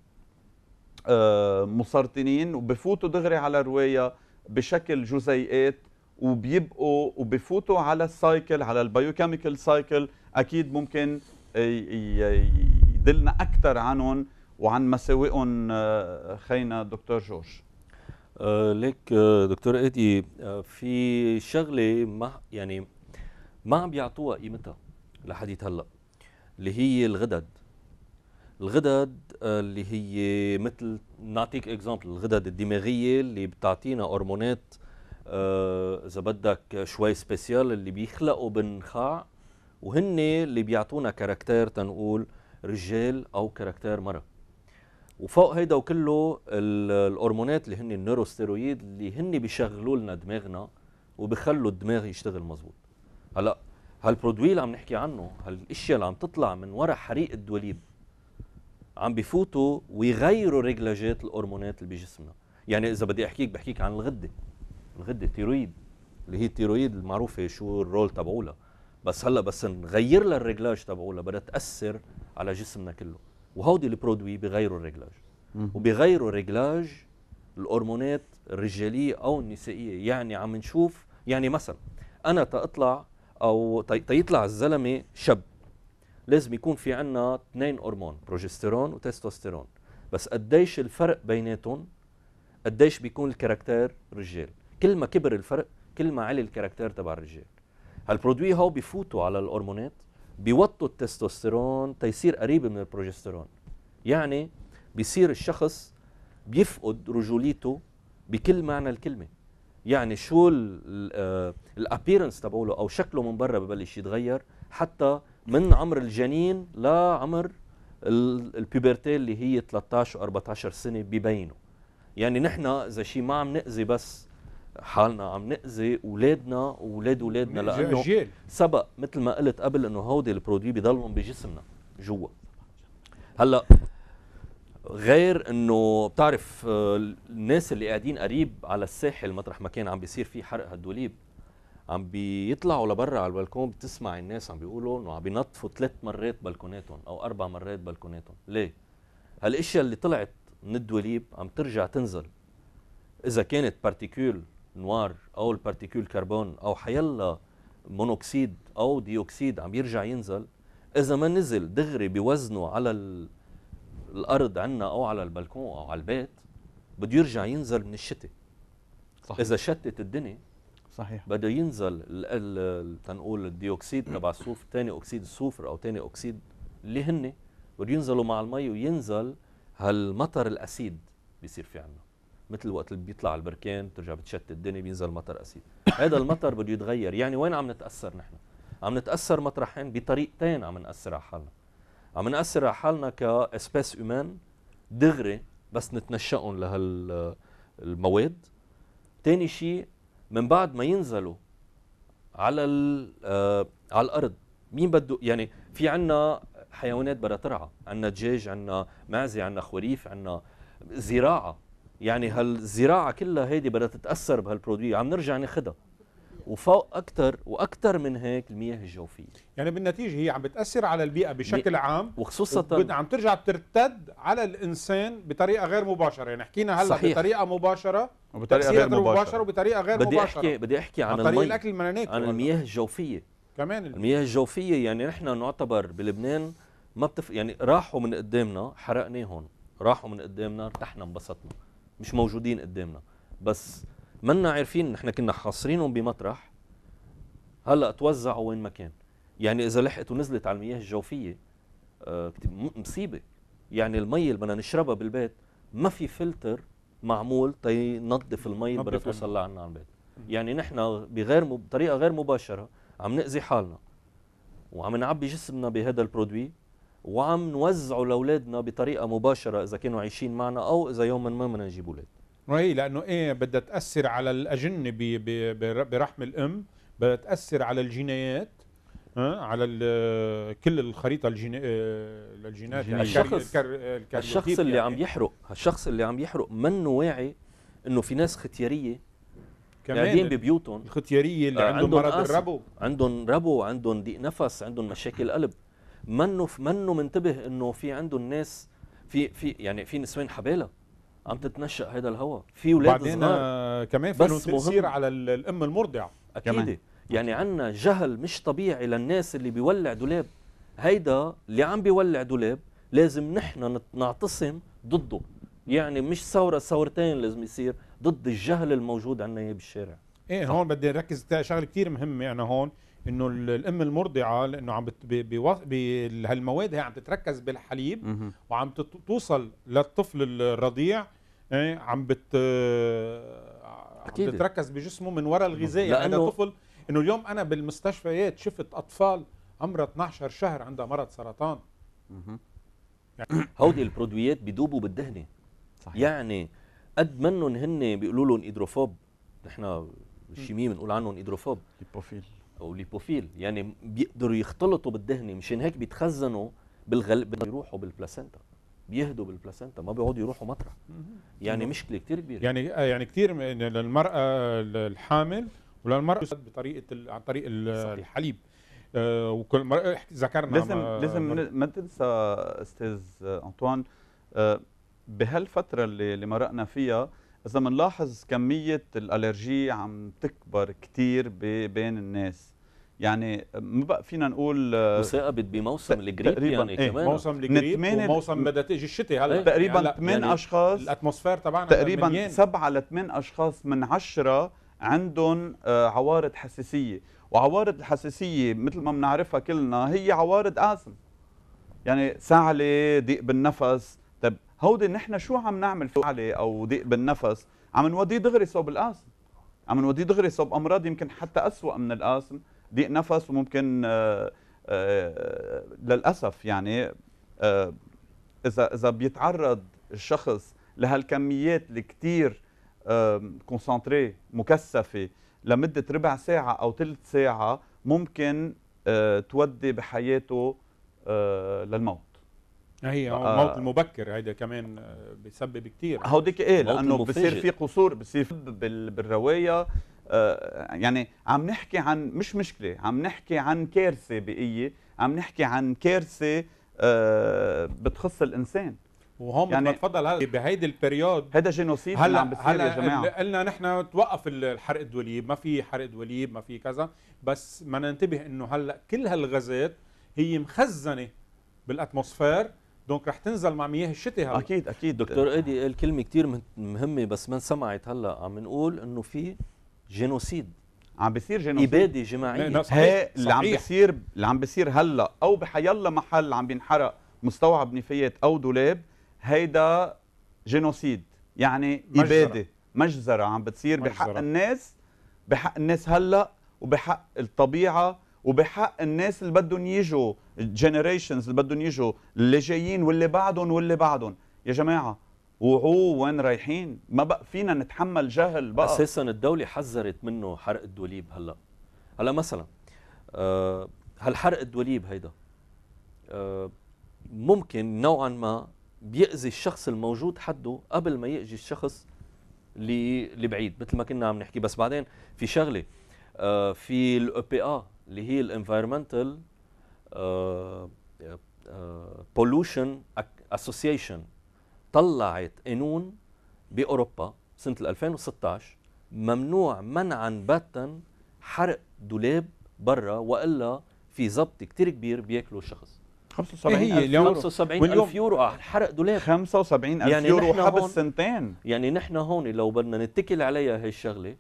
آه، مسرطنين وبفوتوا دغري على الروايه بشكل جزيئات وبيبقوا وبفوتوا على السايكل على البيوكيميكال سايكل اكيد ممكن آه، يدلنا اكثر عنهم وعن مساوئهم آه، خينا دكتور جورج آه، ليك دكتور ادي في شغله ما يعني ما عم بيعطوها قيمتها لحديت هلا اللي هي الغدد الغدد اللي هي مثل نعطيك اكزامبل الغدد الدماغيه اللي بتعطينا هرمونات اذا بدك شوي سبيسيال اللي بيخلقوا بنخاع وهن اللي بيعطونا كاركتير تنقول رجال او كاركتير مرا وفوق هيدا وكله الهرمونات اللي هن النيروستيرويد اللي هن بيشغلوا لنا دماغنا وبخلوا الدماغ يشتغل مزبوط هلا هالبرودوي اللي عم نحكي عنه هالاشياء اللي عم تطلع من وراء حريق الدوليب عم بفوتوا ويغيروا رجلاجات الهرمونات اللي بجسمنا يعني اذا بدي احكيك بحكيك عن الغده الغده التيرويد اللي هي التيرويد المعروفه شو الرول تبعولها بس هلا بس نغير لها الرجلاج تبعولها بدها تاثر على جسمنا كله وهودي البرودوي بغيروا الرجلاج وبغيروا الرجلاج الهرمونات الرجاليه او النسائيه يعني عم نشوف يعني مثلا انا تطلع او تيطلع الزلمه شاب لازم يكون في عندنا اثنين هرمون بروجستيرون وتستوستيرون بس قديش الفرق بيناتهم قديش بيكون الكاركتير رجال كل ما كبر الفرق كل ما علي الكاركتير تبع الرجال هالبرودوي هو بفوتوا على الهرمونات بيوطوا التستوستيرون تيصير قريب من البروجستيرون يعني بيصير الشخص بيفقد رجوليته بكل معنى الكلمه يعني شو الابيرنس آه، تبعوله او شكله من برا ببلش يتغير حتى من عمر الجنين لعمر البيبرتي اللي هي 13 و14 سنه ببينوا يعني نحن اذا شيء ما عم ناذي بس حالنا عم ناذي اولادنا واولاد اولادنا لانه سبق مثل ما قلت قبل انه هودي البرودوي بضلهم بجسمنا جوا هلا غير انه بتعرف آه، الناس اللي قاعدين قريب على الساحل مطرح ما كان عم بيصير في حرق هالدوليب عم بيطلعوا لبرا على البلكون بتسمع الناس عم بيقولوا انه عم بينظفوا ثلاث مرات بلكوناتهم او اربع مرات بلكوناتهم ليه هالاشياء اللي طلعت من الدوليب عم ترجع تنزل اذا كانت بارتيكول نوار او البارتيكول كربون او حيلا مونوكسيد او ديوكسيد عم يرجع ينزل اذا ما نزل دغري بوزنه على الارض عنا او على البلكون او على البيت بده يرجع ينزل من الشتاء صحيح. اذا شتت الدنيا صحيح بده ينزل تنقول الديوكسيد تبع الصوف ثاني اكسيد الصفر او ثاني اكسيد اللي هن بده ينزلوا مع المي وينزل هالمطر الاسيد بيصير في عنا مثل وقت اللي بيطلع البركان بترجع بتشتت الدنيا بينزل مطر اسيد هذا المطر بده يتغير يعني وين عم نتاثر نحن عم نتاثر مطرحين بطريقتين عم ناثر على حالنا عم ناثر على حالنا كاسبيس اومان دغري بس نتنشأهم لهال المواد تاني شيء من بعد ما ينزلوا على آه، على الارض مين بده يعني في عنا حيوانات بدها ترعى عنا دجاج عنا معزه عنا خريف عنا زراعه يعني هالزراعه كلها هيدي بدها تتاثر بهالبرودوي عم نرجع ناخذها وفوق اكثر واكثر من هيك المياه الجوفيه يعني بالنتيجه هي عم بتاثر على البيئه بشكل عام وخصوصا عم ترجع بترتد على الانسان بطريقه غير مباشره يعني حكينا هلا صحيح. بطريقه مباشره وبطريقه غير مباشره, مباشرة وبطريقه غير بدي مباشره بدي احكي بدي احكي عن, عن طريق الاكل المنانيك عن المياه الجوفيه كمان المياه الجوفيه يعني نحن نعتبر بلبنان ما بتف يعني راحوا من قدامنا حرقناهم راحوا من قدامنا ارتحنا انبسطنا مش موجودين قدامنا بس منا عارفين نحن كنا حاصرينهم بمطرح هلا توزعوا وين ما كان يعني اذا لحقت ونزلت على المياه الجوفيه آه، مصيبه يعني المي اللي بدنا نشربها بالبيت ما في فلتر معمول تنظف المي اللي بدها توصل لعنا على البيت يعني نحن بغير بطريقه غير مباشره عم ناذي حالنا وعم نعبي جسمنا بهذا البرودوي وعم نوزعه لاولادنا بطريقه مباشره اذا كانوا عايشين معنا او اذا يوما ما بدنا نجيب اولاد وهي لانه ايه بدها تاثر على الاجنه برحم الام بدها تاثر على الجنايات على كل الخريطه الجينات آه، يعني. الجينات الشخص الكر... الشخص اللي يعني. عم يحرق الشخص اللي عم يحرق منه واعي انه في ناس ختياريه قاعدين ببيوتهم الختياريه اللي آه، عندهم مرض الربو عندهم ربو عندهم ضيق نفس عندهم مشاكل قلب منه منه منتبه انه في عنده الناس في في يعني في نسوان حباله عم تتنشأ هذا الهواء في اولاد صغار بعدين آه، كمان في تاثير على الام المرضعه اكيد كمان. يعني عندنا جهل مش طبيعي للناس اللي بيولع دولاب هيدا اللي عم بيولع دولاب لازم نحن نعتصم ضده يعني مش ثوره ثورتين لازم يصير ضد الجهل الموجود عندنا بالشارع ايه هون بدي اركز شغله كثير مهمه انا هون انه الام المرضعه لانه عم بهالمواد هي عم تتركز بالحليب وعم توصل للطفل الرضيع إيه، عم بت أكيد. عم تتركز بجسمه من وراء الغذاء يعني هذا طفل انه اليوم انا بالمستشفيات شفت اطفال عمرها 12 شهر عندها مرض سرطان يعني (coughs) هودي البرودويات بيدوبوا بالدهنه صحيح. يعني قد منهم هن بيقولوا لهم ايدروفوب نحن بالشيمي بنقول عنهم هيدروفوب او ليبوفيل يعني بيقدروا يختلطوا بالدهن مشان هيك بيتخزنوا بالغلب بيروحوا بالبلاسينتا بيهدوا بالبلاسينتا ما بيقعدوا يروحوا مطرح يعني مشكله كثير كبيره يعني يعني كثير للمراه الحامل وللمراه بطريقه عن طريق الحليب آه وكل مرة ذكرنا لازم لازم ما تنسى استاذ آه، انطوان آه بهالفتره اللي, اللي مرقنا فيها اذا بنلاحظ كميه الالرجي عم تكبر كثير بين الناس يعني ما بقى فينا نقول آه، وثاقبت بموسم الجريب يعني تقريبا يعني ايه كمان موسم الجريب وموسم بدها تيجي الشتاء هلا ايه تقريبا يعني 8 يعني اشخاص الاتموسفير تبعنا تقريبا 7 ل 8 اشخاص من 10 عندهم آه، عوارض حساسيه وعوارض الحساسيه مثل ما بنعرفها كلنا هي عوارض ازم يعني سعله ضيق بالنفس هودي نحن شو عم نعمل في علي او ضيق بالنفس عم نوديه دغري صوب القاسم عم نوديه دغري صوب امراض يمكن حتى اسوا من القاسم ضيق نفس وممكن آآ آه، آآ آه، للاسف يعني آه، اذا اذا بيتعرض الشخص لهالكميات اللي كثير كونسنتري مكثفه لمده ربع ساعه او ثلث ساعه ممكن تودي بحياته للموت آه، هي آه موت المبكر هيدا كمان آه، بيسبب كثير هوديك ايه لانه بصير في قصور بصير بالروايه آه، يعني عم نحكي عن مش مشكله عم نحكي عن كارثه بيئيه عم نحكي عن كارثه بتخص الانسان وهم يعني تفضل هلا بهيدي البريود هذا جينوسيد هلا عم بتصير يا جماعه قلنا نحن توقف الحرق الدوليب ما في حرق دوليب ما في كذا بس ما ننتبه انه هلا كل هالغازات هي مخزنه بالاتموسفير دونك رح تنزل مع مياه الشتاء هلا اكيد اكيد دكتور آه. ايدي قال كلمه كثير مهمه بس ما سمعت هلا عم نقول انه في جينوسيد عم بيصير جينوسيد اباده جماعيه هي اللي عم بيصير اللي عم بيصير هلا او بحيلا محل عم بينحرق مستوعب نفايات او دولاب هيدا جينوسيد يعني مجزرة. اباده مجزره عم بتصير مجزرة. بحق الناس بحق الناس هلا وبحق الطبيعه وبحق الناس اللي بدهم يجوا الجنريشنز اللي بدهم يجوا اللي جايين واللي بعدهم واللي بعدهم يا جماعه وعو وين رايحين ما بقى فينا نتحمل جهل بقى اساسا الدوله حذرت منه حرق الدوليب هلا هلا مثلا هالحرق آه، الدوليب هيدا آه، ممكن نوعا ما بيأذي الشخص الموجود حده قبل ما يأذي الشخص اللي بعيد مثل ما كنا عم نحكي بس بعدين في شغله آه، في الاو بي ا اللي هي الانفايرمنتال بولوشن آه، اسوسيشن آه، طلعت قانون باوروبا سنه 2016 ممنوع منعا باتا حرق دولاب برا والا في ضبط كتير كبير بياكله الشخص 75 إيه هي اليوم 75 ألف يورو حرق دولاب 75 ألف يعني يورو حبس سنتين يعني نحن هون لو بدنا نتكل عليها هي الشغلة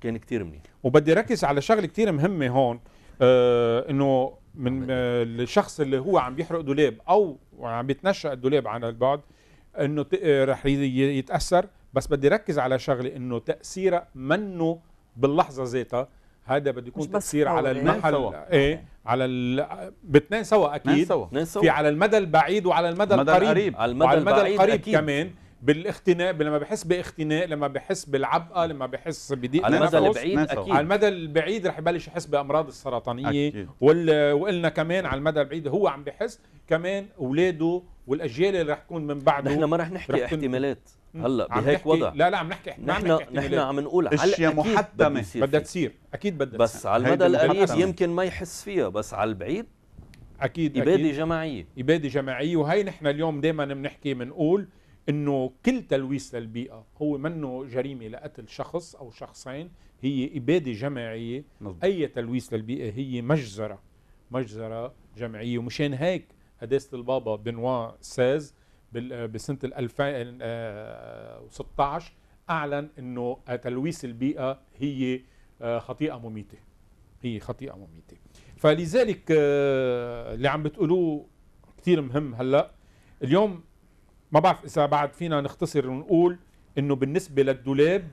كان كتير منيح وبدي ركز على شغلة كتير مهمة هون آه انه من الشخص آه، اللي هو عم بيحرق دولاب او عم بيتنشا الدولاب عن البعد انه آه، رح يتاثر بس بدي ركز على شغله انه تاثيره منه باللحظه ذاتها هذا بده يكون تاثير على إيه؟ المحل سوا. ايه على باثنين سوا اكيد سوا. في على المدى البعيد وعلى المدى, المدى القريب, القريب. على المدى, المدى القريب أكيد. كمان بالاختناق لما بحس باختناق لما بحس بالعبقه لما بحس بضيق على المدى البعيد اكيد على المدى البعيد رح يبلش يحس بامراض السرطانيه أكيد. وال... وقلنا كمان على المدى البعيد هو عم بحس كمان اولاده والاجيال اللي رح تكون من بعده نحن ما رح نحكي رح احتمالات هلا بهيك وضع لا لا عم نحكي احنا نحن عم نحكي نحن عم نقول اشياء محتمه بدها تصير اكيد بدها بس تصير. على المدى القريب يمكن ما يحس فيها بس على البعيد اكيد اباده جماعيه اباده جماعيه وهي نحن اليوم دائما بنحكي بنقول انه كل تلويث للبيئه هو منه جريمه لقتل شخص او شخصين هي اباده جماعيه مزبوط. اي تلويث للبيئه هي مجزره مجزره جماعيه ومشان هيك قداسه البابا بنوا ساز بسنه 2016 آه، اعلن انه تلويث البيئه هي آه، خطيئه مميته هي خطيئه مميته فلذلك آه، اللي عم بتقولوه كثير مهم هلا اليوم ما بعرف اذا بعد فينا نختصر ونقول انه بالنسبه للدولاب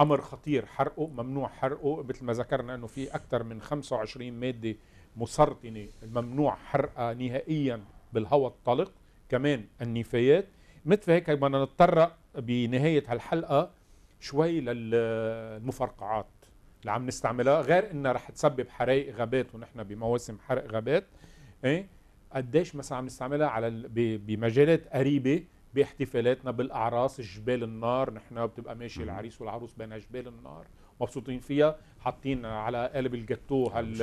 امر خطير حرقه ممنوع حرقه مثل ما ذكرنا انه في اكثر من 25 ماده مسرطنه ممنوع حرقها نهائيا بالهواء الطلق كمان النفايات مثل هيك بدنا نتطرق بنهايه هالحلقه شوي للمفرقعات اللي عم نستعملها غير انها رح تسبب حرائق غابات ونحن بمواسم حرق غابات ايه قديش مثلا عم نستعملها على بمجالات قريبه باحتفالاتنا بالاعراس جبال النار نحن بتبقى ماشي العريس والعروس بين جبال النار مبسوطين فيها حاطين على قلب الجاتو هال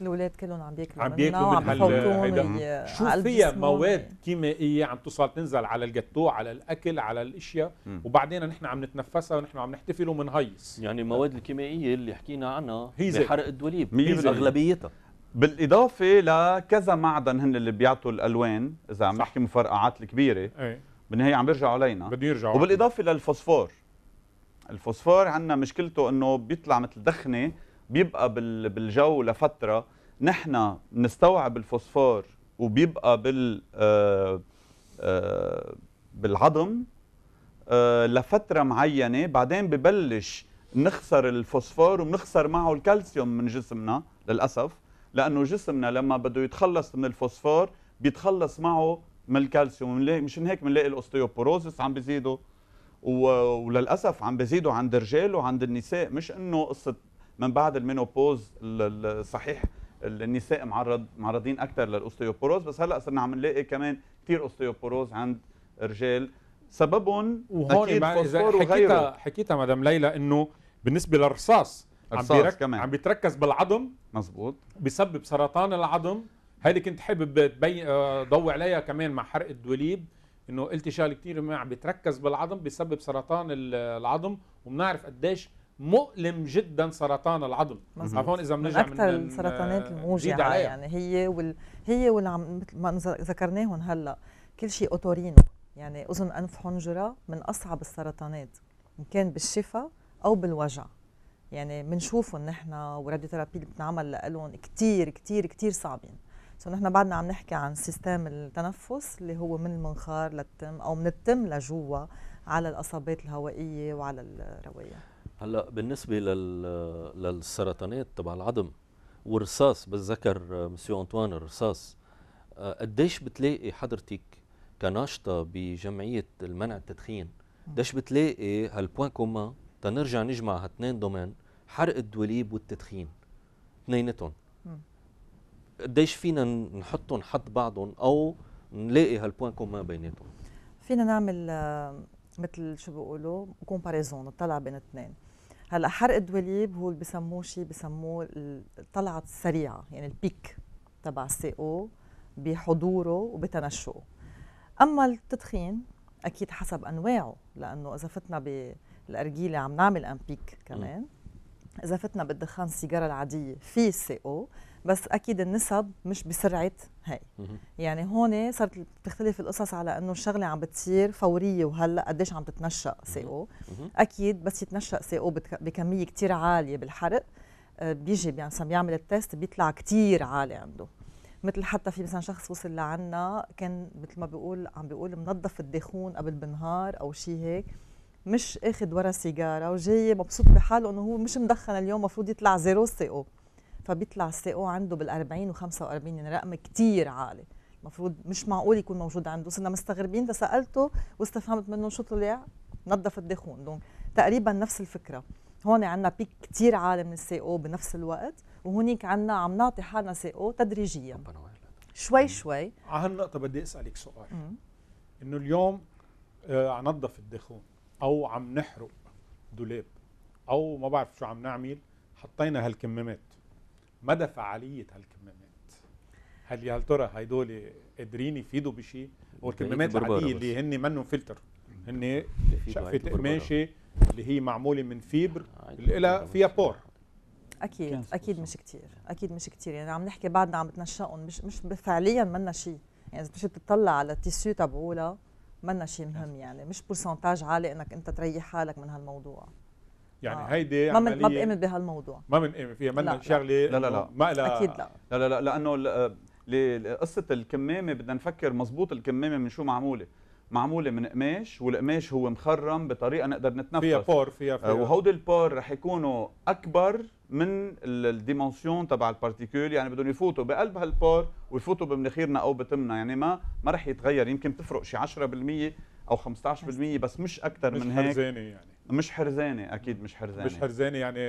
الاولاد كلهم عم بياكلوا عم بياكلوا من هال شو فيها مواد كيميائيه عم توصل تنزل على الجاتو على الاكل على الاشياء وبعدين نحن عم نتنفسها ونحن عم نحتفل ومنهيص يعني المواد الكيميائيه اللي حكينا عنها هي بحرق الدوليب اغلبيتها بالاضافه لكذا معدن هن اللي بيعطوا الالوان اذا عم نحكي مفرقعات الكبيره ايه بالنهايه عم بيرجعوا علينا بده يرجعوا وبالاضافه للفوسفور الفوسفور عندنا مشكلته انه بيطلع مثل دخنه بيبقى بالجو لفتره نحن بنستوعب الفوسفور وبيبقى بال آه، آه، بالعظم آه، لفتره معينه بعدين ببلش نخسر الفوسفور وبنخسر معه الكالسيوم من جسمنا للاسف لانه جسمنا لما بده يتخلص من الفوسفور بيتخلص معه من الكالسيوم مشان هيك بنلاقي الاوستيوبوروزس عم بيزيدوا وللاسف عم بيزيدوا عند الرجال وعند النساء مش انه قصه من بعد المينوبوز صحيح النساء معرض معرضين اكثر للاوستيوبوروز بس هلا صرنا عم نلاقي كمان كثير اوستيوبوروز عند الرجال سببهم وهون اكيد فوسفور وغيره حكيتها حكيتها مدام ليلى انه بالنسبه للرصاص عم بيرك... كمان. عم بيتركز بالعظم مزبوط بسبب سرطان العظم هيدي كنت حابب تبين آه، ضوي عليها كمان مع حرق الدوليب انه قلتي شغله كثير عم بيتركز بالعظم بسبب سرطان العظم وبنعرف قديش مؤلم جدا سرطان العظم عفوا اذا بنرجع من اكثر السرطانات آه، الموجعه يعني هي وال هي واللي مثل ما ذكرناهم هلا كل شيء اوتورين يعني اذن انف حنجره من اصعب السرطانات ان كان بالشفاء او بالوجع يعني بنشوفهم نحن والراديوثيرابي وراديو ثيرابي اللي بتنعمل لهم كثير كثير كثير صعبين سو نحن بعدنا عم نحكي عن سيستم التنفس اللي هو من المنخار للتم او من التم لجوا على الاصابات الهوائيه وعلى الرويه هلا بالنسبه لل... للسرطانات تبع العظم والرصاص بتذكر مسيو انطوان الرصاص آه، قديش بتلاقي حضرتك كناشطه بجمعيه المنع التدخين قديش بتلاقي هالبوان كومان تنرجع نجمع هالتنين دومين حرق الدوليب والتدخين اثنينتهم قديش فينا نحطهم حد بعضهم او نلاقي هالبوان كومان بيناتهم فينا نعمل آه، مثل شو بيقولوا كومباريزون نطلع بين اثنين هلا حرق الدوليب هو اللي بسموه شيء بسموه الطلعه السريعه يعني البيك تبع السي او بحضوره وبتنشؤه اما التدخين اكيد حسب انواعه لانه اذا فتنا ب الارجيله عم نعمل امبيك كمان اذا فتنا بالدخان السيجاره العاديه في سي او بس اكيد النسب مش بسرعه هي يعني هون صارت بتختلف القصص على انه الشغله عم بتصير فوريه وهلا قديش عم تتنشا سي او اكيد بس يتنشا سي او بكميه كثير عاليه بالحرق آه، بيجي يعني بيعمل التيست بيطلع كثير عالي عنده مثل حتى في مثلا شخص وصل لعنا كان مثل ما بيقول عم بيقول منظف الداخون قبل بالنهار او شيء هيك مش اخذ ورا سيجاره وجاي مبسوط بحاله انه هو مش مدخن اليوم المفروض يطلع زيرو سي او فبيطلع السي او عنده بال40 و45 يعني رقم كثير عالي المفروض مش معقول يكون موجود عنده صرنا مستغربين فسالته واستفهمت منه شو طلع نظف الدخون دونك تقريبا نفس الفكره هون عندنا بيك كثير عالي من السي او بنفس الوقت وهونيك عندنا عم نعطي حالنا سي او تدريجيا شوي شوي على هالنقطه بدي اسالك سؤال انه اليوم آه نظف الدخون او عم نحرق دولاب او ما بعرف شو عم نعمل حطينا هالكمامات مدى فعاليه هالكمامات هل يا هل ترى هيدول قادرين يفيدوا بشيء والكمامات العاديه اللي هن منهم فلتر هن شقفه قماشه اللي هي معموله من فيبر آه، اللي لها فيها بور اكيد اكيد مش كتير اكيد مش كتير يعني عم نحكي بعدنا عم بتنشقهم مش مش فعليا منا شيء يعني اذا بتجي بتطلع على التيسيو تبعولها منا شيء مهم يعني مش برسنتاج عالي انك انت تريح حالك من هالموضوع يعني آه. هيدي ما من ما بامن بهالموضوع ما بنامن فيها منا شغله لا لا لا ما لا اكيد لا لا لا, لا لانه قصه الكمامه بدنا نفكر مزبوط الكمامه من شو معموله معموله من قماش والقماش هو مخرم بطريقه نقدر نتنفس فيها بور فيها, آه، فيها. وهودي البور رح يكونوا اكبر من الديمنسيون تبع البارتيكول يعني بدهم يفوتوا بقلب هالبور ويفوتوا بمناخيرنا او بتمنا يعني ما ما رح يتغير يمكن تفرق شي 10% او 15% بس مش اكثر من هيك مش يعني مش حرزاني اكيد مش حرزاني مش حرزاني يعني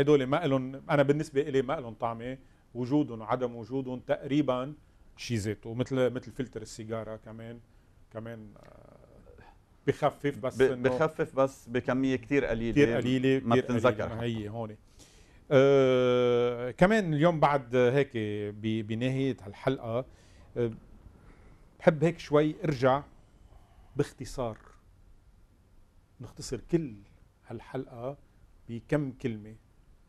هدول آه، ما لهم انا بالنسبه لي ما لهم طعمه وجودهم وعدم وجودهم تقريبا شيء ذاته مثل مثل فلتر السيجاره كمان كمان آه، بخفف بس بخفف بس بكميه كثير قليله كثير قليله ما بتنذكر هي هون آه، كمان اليوم بعد هيك بنهايه هالحلقه آه، بحب هيك شوي ارجع باختصار نختصر كل هالحلقه بكم كلمه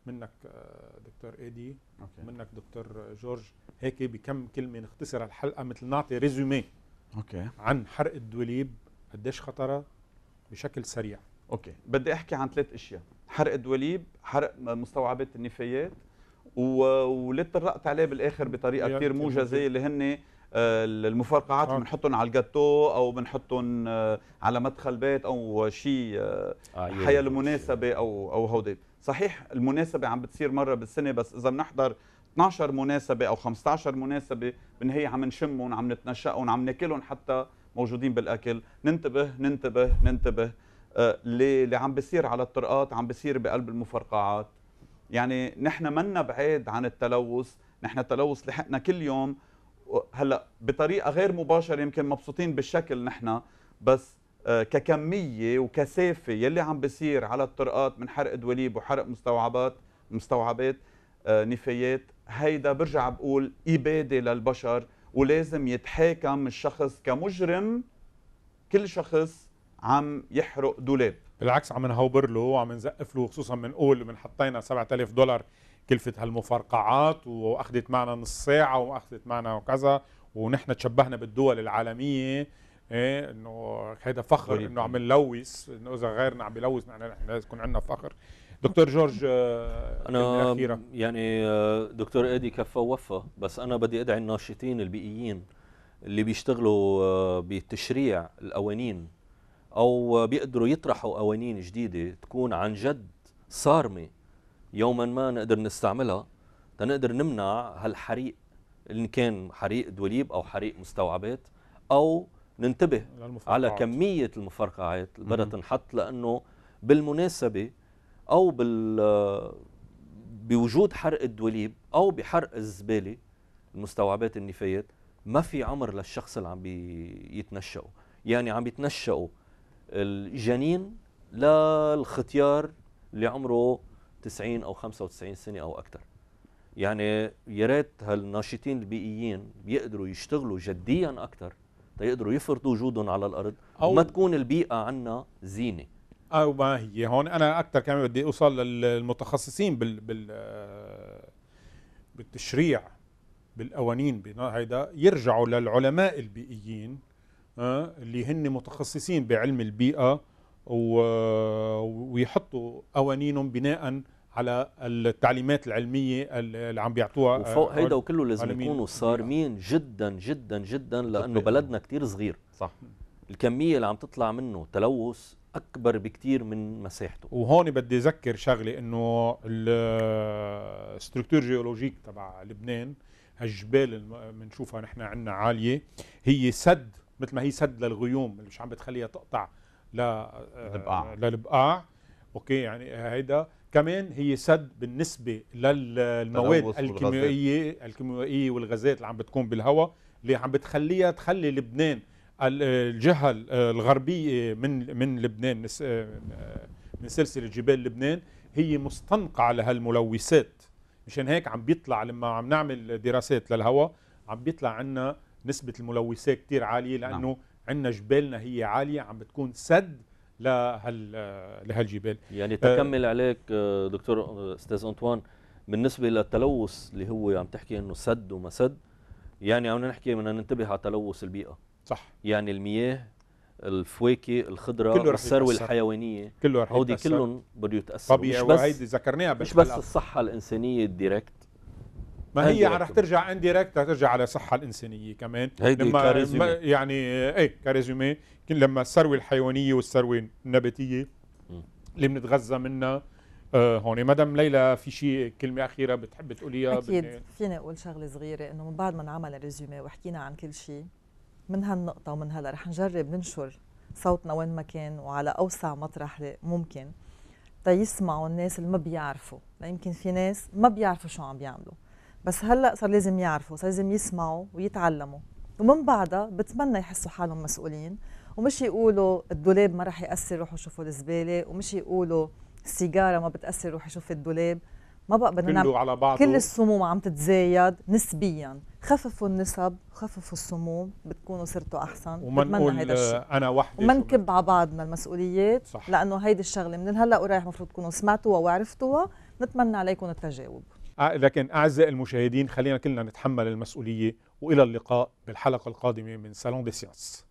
منك آه، دكتور ايدي أوكي. منك دكتور جورج هيك بكم كلمه نختصر الحلقه مثل نعطي ريزومي اوكي عن حرق الدوليب قديش خطره بشكل سريع اوكي بدي احكي عن ثلاث اشياء حرق دواليب حرق مستوعبات النفايات واللي طرقت عليه بالاخر بطريقه كثير موجزه اللي هن آه، المفرقعات آه. بنحطهم على الجاتو او بنحطهم آه، على مدخل بيت او شيء حياه المناسبه او او هودي صحيح المناسبه عم بتصير مره بالسنه بس اذا بنحضر 12 مناسبه او 15 مناسبه بالنهايه عم نشمهم عم نتنشأهم عم ناكلهم حتى موجودين بالاكل ننتبه ننتبه ننتبه آه، اللي عم بيصير على الطرقات عم بيصير بقلب المفرقعات يعني نحن منا بعيد عن التلوث نحن التلوث لحقنا كل يوم هلا بطريقه غير مباشره يمكن مبسوطين بالشكل نحن بس آه، ككميه وكثافه يلي عم بيصير على الطرقات من حرق دوليب وحرق مستوعبات مستوعبات آه، نفايات هيدا برجع بقول اباده للبشر ولازم يتحاكم الشخص كمجرم كل شخص عم يحرق دولاب بالعكس عم نهوبر له وعم نزقف له خصوصا بنقول من, من حطينا 7000 دولار كلفة هالمفرقعات واخذت معنا نص ساعة واخذت معنا وكذا ونحن تشبهنا بالدول العالمية ايه انه هيدا فخر انه عم نلوث انه اذا غيرنا عم بيلوث نحن لازم يكون عندنا فخر دكتور جورج آه، انا الأخيرة. يعني آه، دكتور ادي كفى ووفى بس انا بدي ادعي الناشطين البيئيين اللي بيشتغلوا آه، بتشريع القوانين او بيقدروا يطرحوا قوانين جديده تكون عن جد صارمه يوما ما نقدر نستعملها تنقدر نمنع هالحريق ان كان حريق دوليب او حريق مستوعبات او ننتبه على كميه المفرقعات اللي بدها تنحط لانه بالمناسبه او بال بوجود حرق الدوليب او بحرق الزباله المستوعبات النفايات ما في عمر للشخص اللي عم بيتنشأوا يعني عم بيتنشأوا الجنين للختيار اللي عمره 90 او 95 سنه او اكثر يعني يا ريت هالناشطين البيئيين بيقدروا يشتغلوا جديا اكثر تيقدروا يفرضوا وجودهم على الارض أو ما تكون البيئه عنا زينه او ما هي هون انا اكثر كمان بدي اوصل للمتخصصين بال بال بالتشريع بالقوانين هيدا يرجعوا للعلماء البيئيين آه، اللي هن متخصصين بعلم البيئة ويحطوا قوانينهم بناء على التعليمات العلمية اللي عم بيعطوها آه، وفوق هيدا وكله لازم يكونوا صارمين جدا جدا جدا لأنه بلدنا كتير صغير صح الكمية اللي عم تطلع منه تلوث أكبر بكتير من مساحته وهون بدي أذكر شغلة أنه الستركتور جيولوجيك تبع لبنان هالجبال اللي بنشوفها نحن عنا عالية هي سد مثل ما هي سد للغيوم اللي مش عم بتخليها تقطع ل للبقاع آه، للبقاع اوكي يعني هيدا كمان هي سد بالنسبه للمواد الكيميائيه الكيميائيه والغازات اللي عم بتكون بالهواء اللي عم بتخليها تخلي لبنان الجهه آه، الغربيه من من لبنان آه، من سلسله جبال لبنان هي مستنقعه لهالملوثات مشان هيك عم بيطلع لما عم نعمل دراسات للهواء عم بيطلع عنا نسبه الملوثات كثير عاليه نعم. لانه نعم. عندنا جبالنا هي عاليه عم بتكون سد لهال لهالجبال يعني آه، تكمل أه عليك دكتور آه، استاذ انطوان بالنسبه للتلوث اللي هو عم تحكي انه سد وما سد يعني عم نحكي بدنا ننتبه على تلوث البيئه صح يعني المياه الفواكه الخضره الثروه الحيوانيه كله رح هودي كلهم بده يتاثروا طبيعي وهيدي ذكرناها مش بس الصحه الانسانيه الديركت ما هي رح ترجع انديركت رح ترجع على الصحه الإنسانية كمان هيدي لما يعني ايه كل لما الثروة الحيوانية والثروة النباتية اللي بنتغذى منها آه هون مدام ليلى في شيء كلمه اخيره بتحب تقوليها اكيد فيني اقول شغله صغيره انه من بعد ما نعمل الريزومي وحكينا عن كل شيء من هالنقطه ومن هلا رح نجرب ننشر صوتنا وين ما كان وعلى اوسع مطرح ممكن تيسمعوا الناس اللي ما بيعرفوا يمكن في ناس ما بيعرفوا شو عم بيعملوا بس هلا صار لازم يعرفوا صار لازم يسمعوا ويتعلموا ومن بعدها بتمنى يحسوا حالهم مسؤولين ومش يقولوا الدولاب ما رح ياثر روحوا شوفوا الزباله ومش يقولوا السيجاره ما بتاثر روحي شوفوا الدولاب ما بقى بدنا على بعضه كل السموم عم تتزايد نسبيا خففوا النسب خففوا السموم بتكونوا صرتوا احسن ومن بتمنى هيدا الشيء. انا وحدي وما نكب على بعضنا المسؤوليات صح. لانه هيدي الشغله من هلا ورايح المفروض تكونوا سمعتوها وعرفتوها نتمنى عليكم التجاوب لكن أعزائي المشاهدين خلينا كلنا نتحمل المسؤولية وإلى اللقاء بالحلقة القادمة من سالون دي سيانس